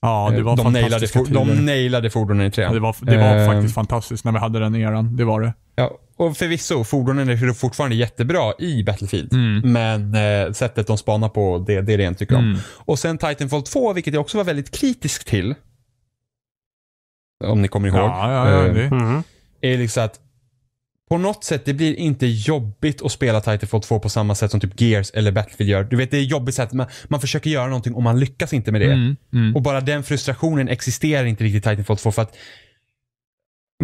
Ja, det eh, var de nailade, tider. de nailade fordonen i trean. Ja, det var, det var uh, faktiskt fantastiskt när vi hade den eran. Det var det. Ja, och förvisso, fordonen är fortfarande jättebra i Battlefield. Mm. Men eh, sättet de spanar på, det, det är det jag inte tycker om. Mm. Och sen Titanfall 2, vilket jag också var väldigt kritisk till. Om ni kommer ihåg. Ja, ja, ja, det. Uh, mm. Är liksom att på något sätt, det blir inte jobbigt att spela Titanfall 2 på samma sätt som typ Gears eller Battlefield gör. Du vet, det är jobbigt att man, man försöker göra någonting och man lyckas inte med det. Mm, mm. Och bara den frustrationen existerar inte riktigt i Titanfall 2 för att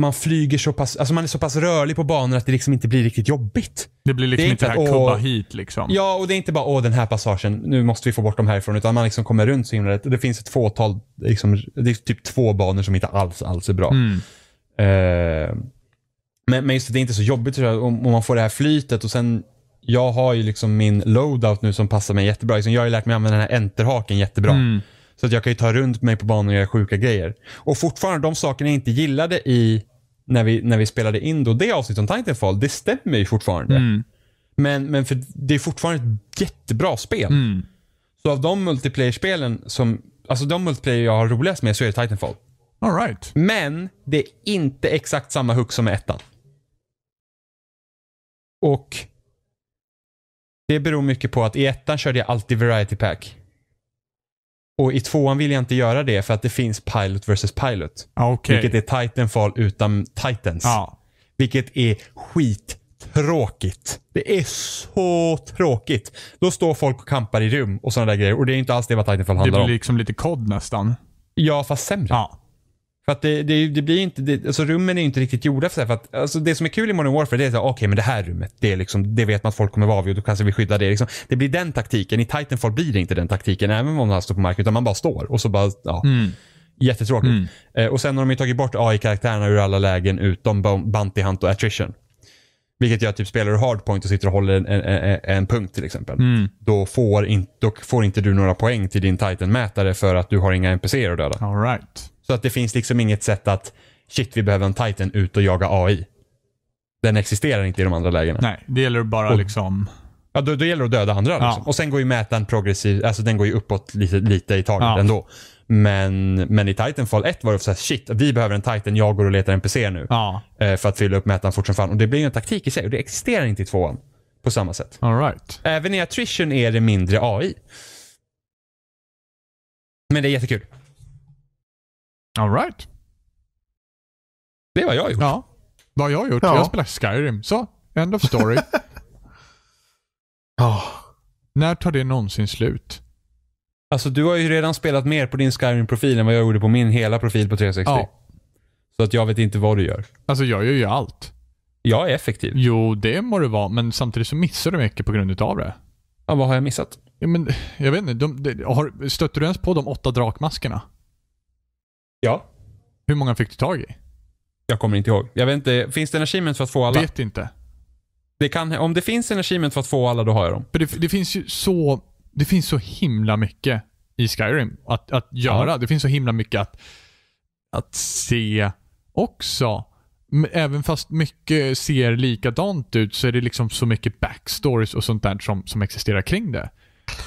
man flyger så pass, alltså man är så pass rörlig på banor att det liksom inte blir riktigt jobbigt. Det blir liksom det inte det här kubba hit liksom. Ja, och det är inte bara åh den här passagen, nu måste vi få bort dem härifrån, utan man liksom kommer runt så himla rätt. Det finns ett fåtal, liksom, det är typ två banor som inte alls, alls är bra. Mm. Uh, men, men just det, det är inte så jobbigt tror jag, om, om man får det här flytet och sen jag har ju liksom min loadout nu som passar mig jättebra. Liksom, jag har ju lärt mig använda den här enterhaken jättebra. Mm. Så att jag kan ju ta runt mig på banan och göra sjuka grejer. Och fortfarande de sakerna jag inte gillade i när vi, när vi spelade in då, det avsnittet om Titanfall, det stämmer ju fortfarande. Mm. Men, men för det är fortfarande ett jättebra spel. Mm. Så av de multiplayer-spelen som, alltså de multiplayer jag har roligast med så är det Titanfall. All right. Men det är inte exakt samma hook som med ettan. Och det beror mycket på att i ettan körde jag alltid variety pack. Och i tvåan vill jag inte göra det för att det finns Pilot vs Pilot. Ah, okay. Vilket är Titanfall utan Titans. Ja. Vilket är skittråkigt. Det är så tråkigt. Då står folk och kampar i rum och sådana där grejer. Och det är inte alls det vad Titanfall handlar om. Det blir liksom om. lite kod nästan. Ja, fast sämre. Ja. För att det, det, det blir inte, det, alltså rummen är inte riktigt gjorda för, så för att, alltså det som är kul i Modern Warfare det är okej okay, men det här rummet, det, är liksom, det vet man att folk kommer vara vid och då kanske vi skyddar det. Liksom. Det blir den taktiken. I Titanfall blir det inte den taktiken även om man står på marken utan man bara står och så bara, ja. Mm. Jättetråkigt. Mm. Eh, och sen har de ju tagit bort AI-karaktärerna ur alla lägen utom Bounty Hunt och Attrition. Vilket gör att typ spelar du hardpoint och sitter och håller en, en, en punkt till exempel. Mm. Då, får in, då får inte du några poäng till din Titan-mätare för att du har inga NPCer att döda. All right. Så att det finns liksom inget sätt att shit, vi behöver en titan ut och jaga AI. Den existerar inte i de andra lägena. Nej, det gäller bara och, liksom... Ja, då, då gäller det att döda andra. Ja. Liksom. Och sen går ju mätaren progressivt, alltså den går ju uppåt lite, lite i taget ja. ändå. Men, men i Titanfall 1 var det såhär, shit, vi behöver en Titan, jag går och letar en pc nu. Ja. Eh, för att fylla upp mätaren fort som fan. Och det blir ju en taktik i sig och det existerar inte i tvåan. På samma sätt. All right. Även i attrition är det mindre AI. Men det är jättekul. Alright. Det är vad jag har gjort. Ja. Vad har jag gjort? Ja. Jag spelar Skyrim. Så, end of story. oh. När tar det någonsin slut? Alltså du har ju redan spelat mer på din Skyrim-profil än vad jag gjorde på min hela profil på 360. Ja. Så att jag vet inte vad du gör. Alltså jag gör ju allt. Jag är effektiv. Jo, det må du vara, men samtidigt så missar du mycket på grund utav det. Ja, vad har jag missat? Ja, men, jag vet inte. De, de, har, stötte du ens på de åtta drakmaskerna? Ja. Hur många fick du tag i? Jag kommer inte ihåg. Jag vet inte, finns det en achievement för att få alla? Vet inte. Det kan, om det finns en achievement för att få alla, då har jag dem. För det, det finns ju så, det finns så himla mycket i Skyrim att, att göra. Ja. Det finns så himla mycket att, att se också. Även fast mycket ser likadant ut så är det liksom så mycket backstories och sånt där som, som existerar kring det.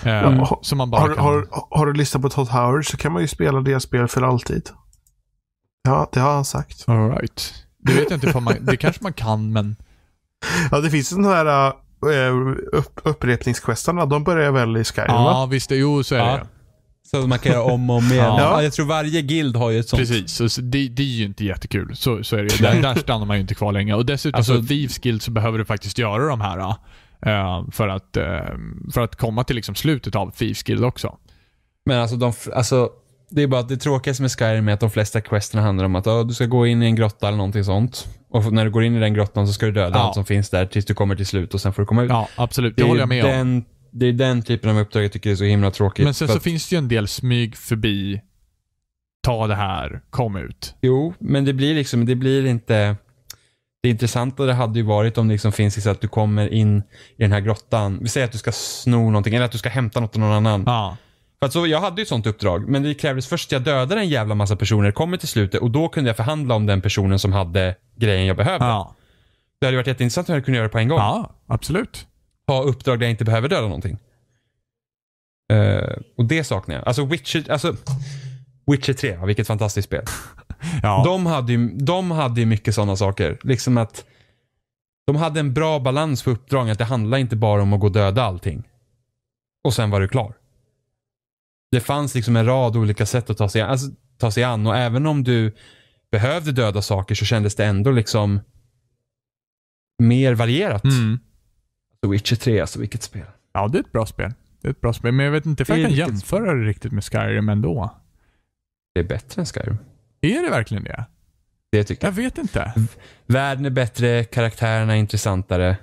Eh, har, som man bara har, kan... har, har, du lyssnat på Todd Howard så kan man ju spela det spel för alltid. Ja, det har han sagt. Alright. Det vet jag inte om man, det kanske man kan men. Ja, det finns den här uh, upp, upprepningsquestarna. De börjar väl i Skyrim Ja, va? visst. Jo, så är ja. det. Så man kan göra om och om igen. Ja. ja. jag tror varje guild har ju ett sånt. Precis, så det, det är ju inte jättekul. Så, så är det där, där stannar man ju inte kvar länge. Och dessutom alltså, så Thieves Guild så behöver du faktiskt göra de här. Uh, för, att, uh, för att komma till liksom slutet av Thieves Guild också. Men alltså, de, alltså det är bara att det tråkigaste med Skyrim är att de flesta questerna handlar om att oh, du ska gå in i en grotta eller någonting sånt. Och när du går in i den grottan så ska du döda ja. allt som finns där tills du kommer till slut och sen får du komma ut. Ja, absolut. Det, det håller jag med den, om. Det är den typen av uppdrag jag tycker är så himla tråkigt. Men sen så att... finns det ju en del smyg förbi. Ta det här, kom ut. Jo, men det blir liksom, det blir inte... Det intressanta det hade ju varit om det liksom finns så att du kommer in i den här grottan. Vi säger att du ska sno någonting eller att du ska hämta något av någon annan. Ja. För att så, jag hade ju ett sånt uppdrag, men det krävdes först att jag dödade en jävla massa personer, kommer till slutet och då kunde jag förhandla om den personen som hade grejen jag behövde. Ja. Det hade varit jätteintressant om jag kunde göra det på en gång. Ja, absolut. Ha uppdrag där jag inte behöver döda någonting. Uh, och det saknar jag. Alltså Witcher, alltså, Witcher 3, vilket fantastiskt spel. ja. de, hade ju, de hade ju mycket sådana saker. Liksom att de hade en bra balans på uppdragen. Att det handlar inte bara om att gå och döda allting. Och sen var du klar. Det fanns liksom en rad olika sätt att ta sig, alltså, ta sig an och även om du behövde döda saker så kändes det ändå liksom mer varierat. Mm. The Witcher 3, alltså vilket spel. Ja, det är ett bra spel. Det är ett bra spel, men jag vet inte om jag kan jämföra det riktigt med Skyrim ändå. Det är bättre än Skyrim. Är det verkligen det? Det tycker jag. Jag vet inte. Världen är bättre, karaktärerna är intressantare.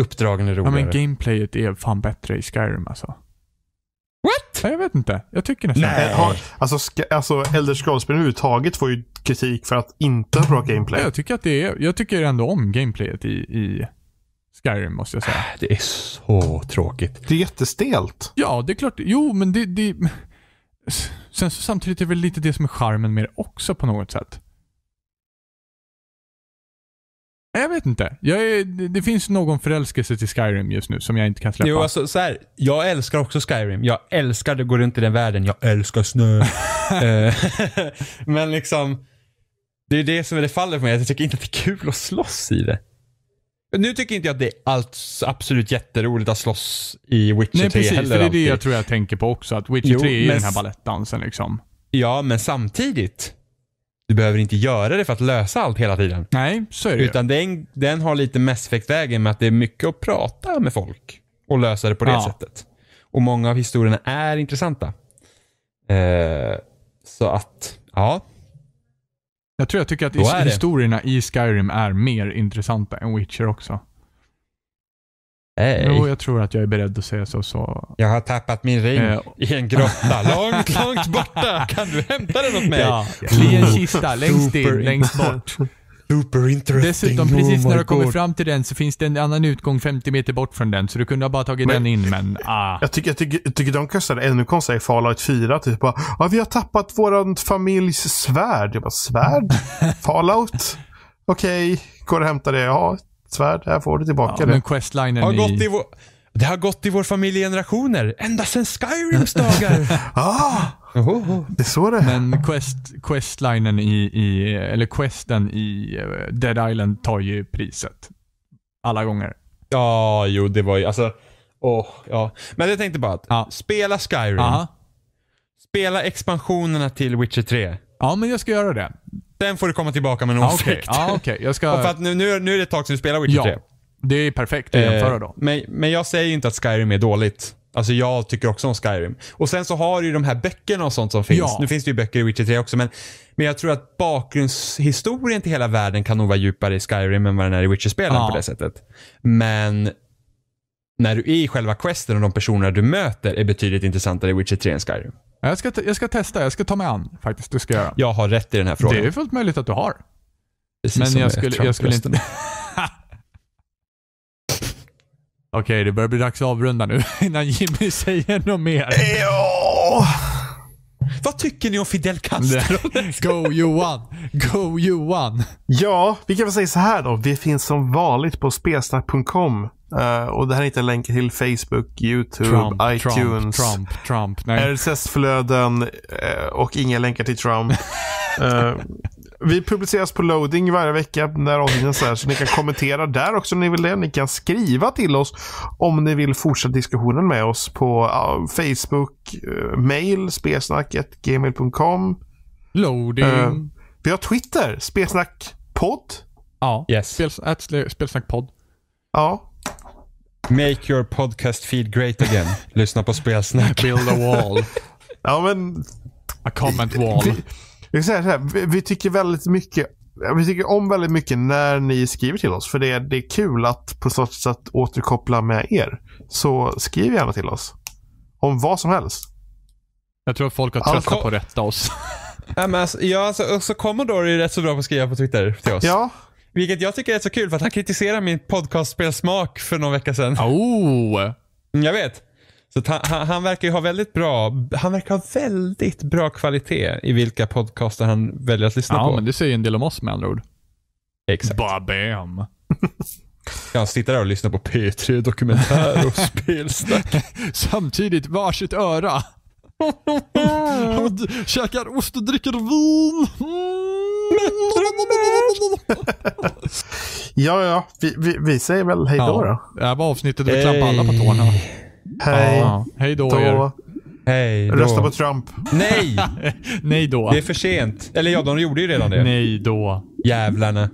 Uppdragen är roligare. Ja, men gameplayet är fan bättre i Skyrim alltså. What? Nej, jag vet inte. Jag tycker nästan Nej. Har, alltså, ska, alltså Elder Scrolls-spel överhuvudtaget får ju kritik för att inte ha bra gameplay. jag tycker att det är, jag tycker ändå om gameplayet i, i Skyrim måste jag säga. Ah, det är så tråkigt. Det är jättestelt. Ja, det är klart. Jo, men det... det... Sen så samtidigt är det väl lite det som är charmen med det också på något sätt. Jag vet inte. Jag är, det finns någon förälskelse till Skyrim just nu som jag inte kan släppa. Jo, alltså så här, Jag älskar också Skyrim. Jag älskar att gå runt i den världen. Jag älskar snö. Eh, men liksom, det är det som är det fallet för mig. Jag tycker inte att det är kul att slåss i det. Nu tycker inte jag att det är allt, absolut jätteroligt att slåss i Witcher Nej, 3 precis, heller. Nej, precis. Det är alltid. det jag tror jag tänker på också. Att Witcher jo, 3 är men... den här balettdansen liksom. Ja, men samtidigt du behöver inte göra det för att lösa allt hela tiden. Nej, så är det Utan den, den har lite Mass effect med att det är mycket att prata med folk och lösa det på det ja. sättet. Och många av historierna är intressanta. Eh, så att, ja. Jag tror jag tycker att historierna det. i Skyrim är mer intressanta än Witcher också. Hey. Jo, jag tror att jag är beredd att säga så. så. Jag har tappat min ring eh, i en grotta långt, långt borta. Kan du hämta den åt mig? Ja, i en kista längst in, längst bort. Super interesting. Dessutom, oh precis oh när du kommer God. fram till den så finns det en annan utgång 50 meter bort från den. Så du kunde ha bara tagit men, den in, men ah. Jag tycker, jag tycker, jag tycker de kastade ännu konstigare i Fallout 4. Typ bara, ah, vi har tappat våran familjs svärd. Jag bara, svärd? Fallout? Okej, okay. går och hämta det. Ja, svärd, här får du tillbaka ja, det. Men questlinen har gått i... i vår... Det har gått i vår familjegenerationer Ända sedan Skyrims dagar. ah, det är så det Men quest, questlinen i, i, eller questen i eh, Dead Island tar ju priset. Alla gånger. Ja, jo det var ju, alltså. Oh, ja. Men jag tänkte bara att, ja. spela Skyrim. Aha. Spela expansionerna till Witcher 3. Ja, men jag ska göra det. Den får du komma tillbaka med en ah, åsikt. Okay. Ah, okay. ska... Och för att nu, nu, nu är det ett tag sedan du spelar Witcher ja. 3. Det är perfekt att eh, jämföra då. Eh, men, men jag säger ju inte att Skyrim är dåligt. Alltså jag tycker också om Skyrim. Och sen så har du ju de här böckerna och sånt som finns. Ja. Nu finns det ju böcker i Witcher 3 också men, men jag tror att bakgrundshistorien till hela världen kan nog vara djupare i Skyrim än vad den är i Witcher-spelen ja. på det sättet. Men när du är i själva questen och de personer du möter är betydligt intressantare i Witcher 3 än Skyrim. Jag ska, jag ska testa, jag ska ta mig an faktiskt. du ska göra. jag har rätt i den här frågan. Det är fullt möjligt att du har. Precis Men som jag skulle, Trump jag skulle inte... Okej, det börjar bli dags att avrunda nu innan Jimmy säger något mer. Ja! Vad tycker ni om Fidel Castro? Go Johan! Go Johan! Ja, vi kan väl säga så här då. Vi finns som vanligt på spelsnack.com. Uh, eh, och det här är inte en länk till Facebook, YouTube, Trump, iTunes, Trump, Trump, RSS-flöden uh, eh, och inga länkar till Trump. Uh, Vi publiceras på loading varje vecka när avsnitten är så ni kan kommentera där också om ni vill det. Ni kan skriva till oss om ni vill fortsätta diskussionen med oss på uh, Facebook, uh, mail, spesnacket, Loading. Uh, vi har Twitter, spelsnackpodd. Ja, yes. spelsnackpodd. Ja. Make your podcast feed great again. Lyssna på spelsnack. Build a wall. ja, men... A comment wall. Jag säga så här, vi, vi tycker väldigt mycket vi tycker om väldigt mycket när ni skriver till oss. För det är, det är kul att på något sätt återkoppla med er. Så skriv gärna till oss. Om vad som helst. Jag tror att folk har tröttnat alltså, på att rätta oss. ja, men alltså, ja, alltså, så Commodore är rätt så bra på att skriva på Twitter till oss. Ja. Vilket jag tycker är rätt så kul för att han kritiserade min podcastspelsmak för någon vecka sedan. Oh! Jag vet. Så han, han, verkar ju ha väldigt bra, han verkar ha väldigt bra kvalitet i vilka podcaster han väljer att lyssna ja, på. Ja, men det säger en del om oss med andra ord. Exakt. Babam. Jag sitter där och lyssnar på P3 Dokumentär och spelsnack. Samtidigt varsitt öra. och käkar ost och dricker vin. ja, ja, vi, vi, vi, säger väl hej då. Ja, då. Det här var avsnittet där vi klampade alla på tårna. Hej. Ja. Hej då, då. er. Hej då. Rösta på Trump. Nej! Nej då. Det är för sent. Eller ja, de gjorde ju redan det. Nej då. Jävlarna.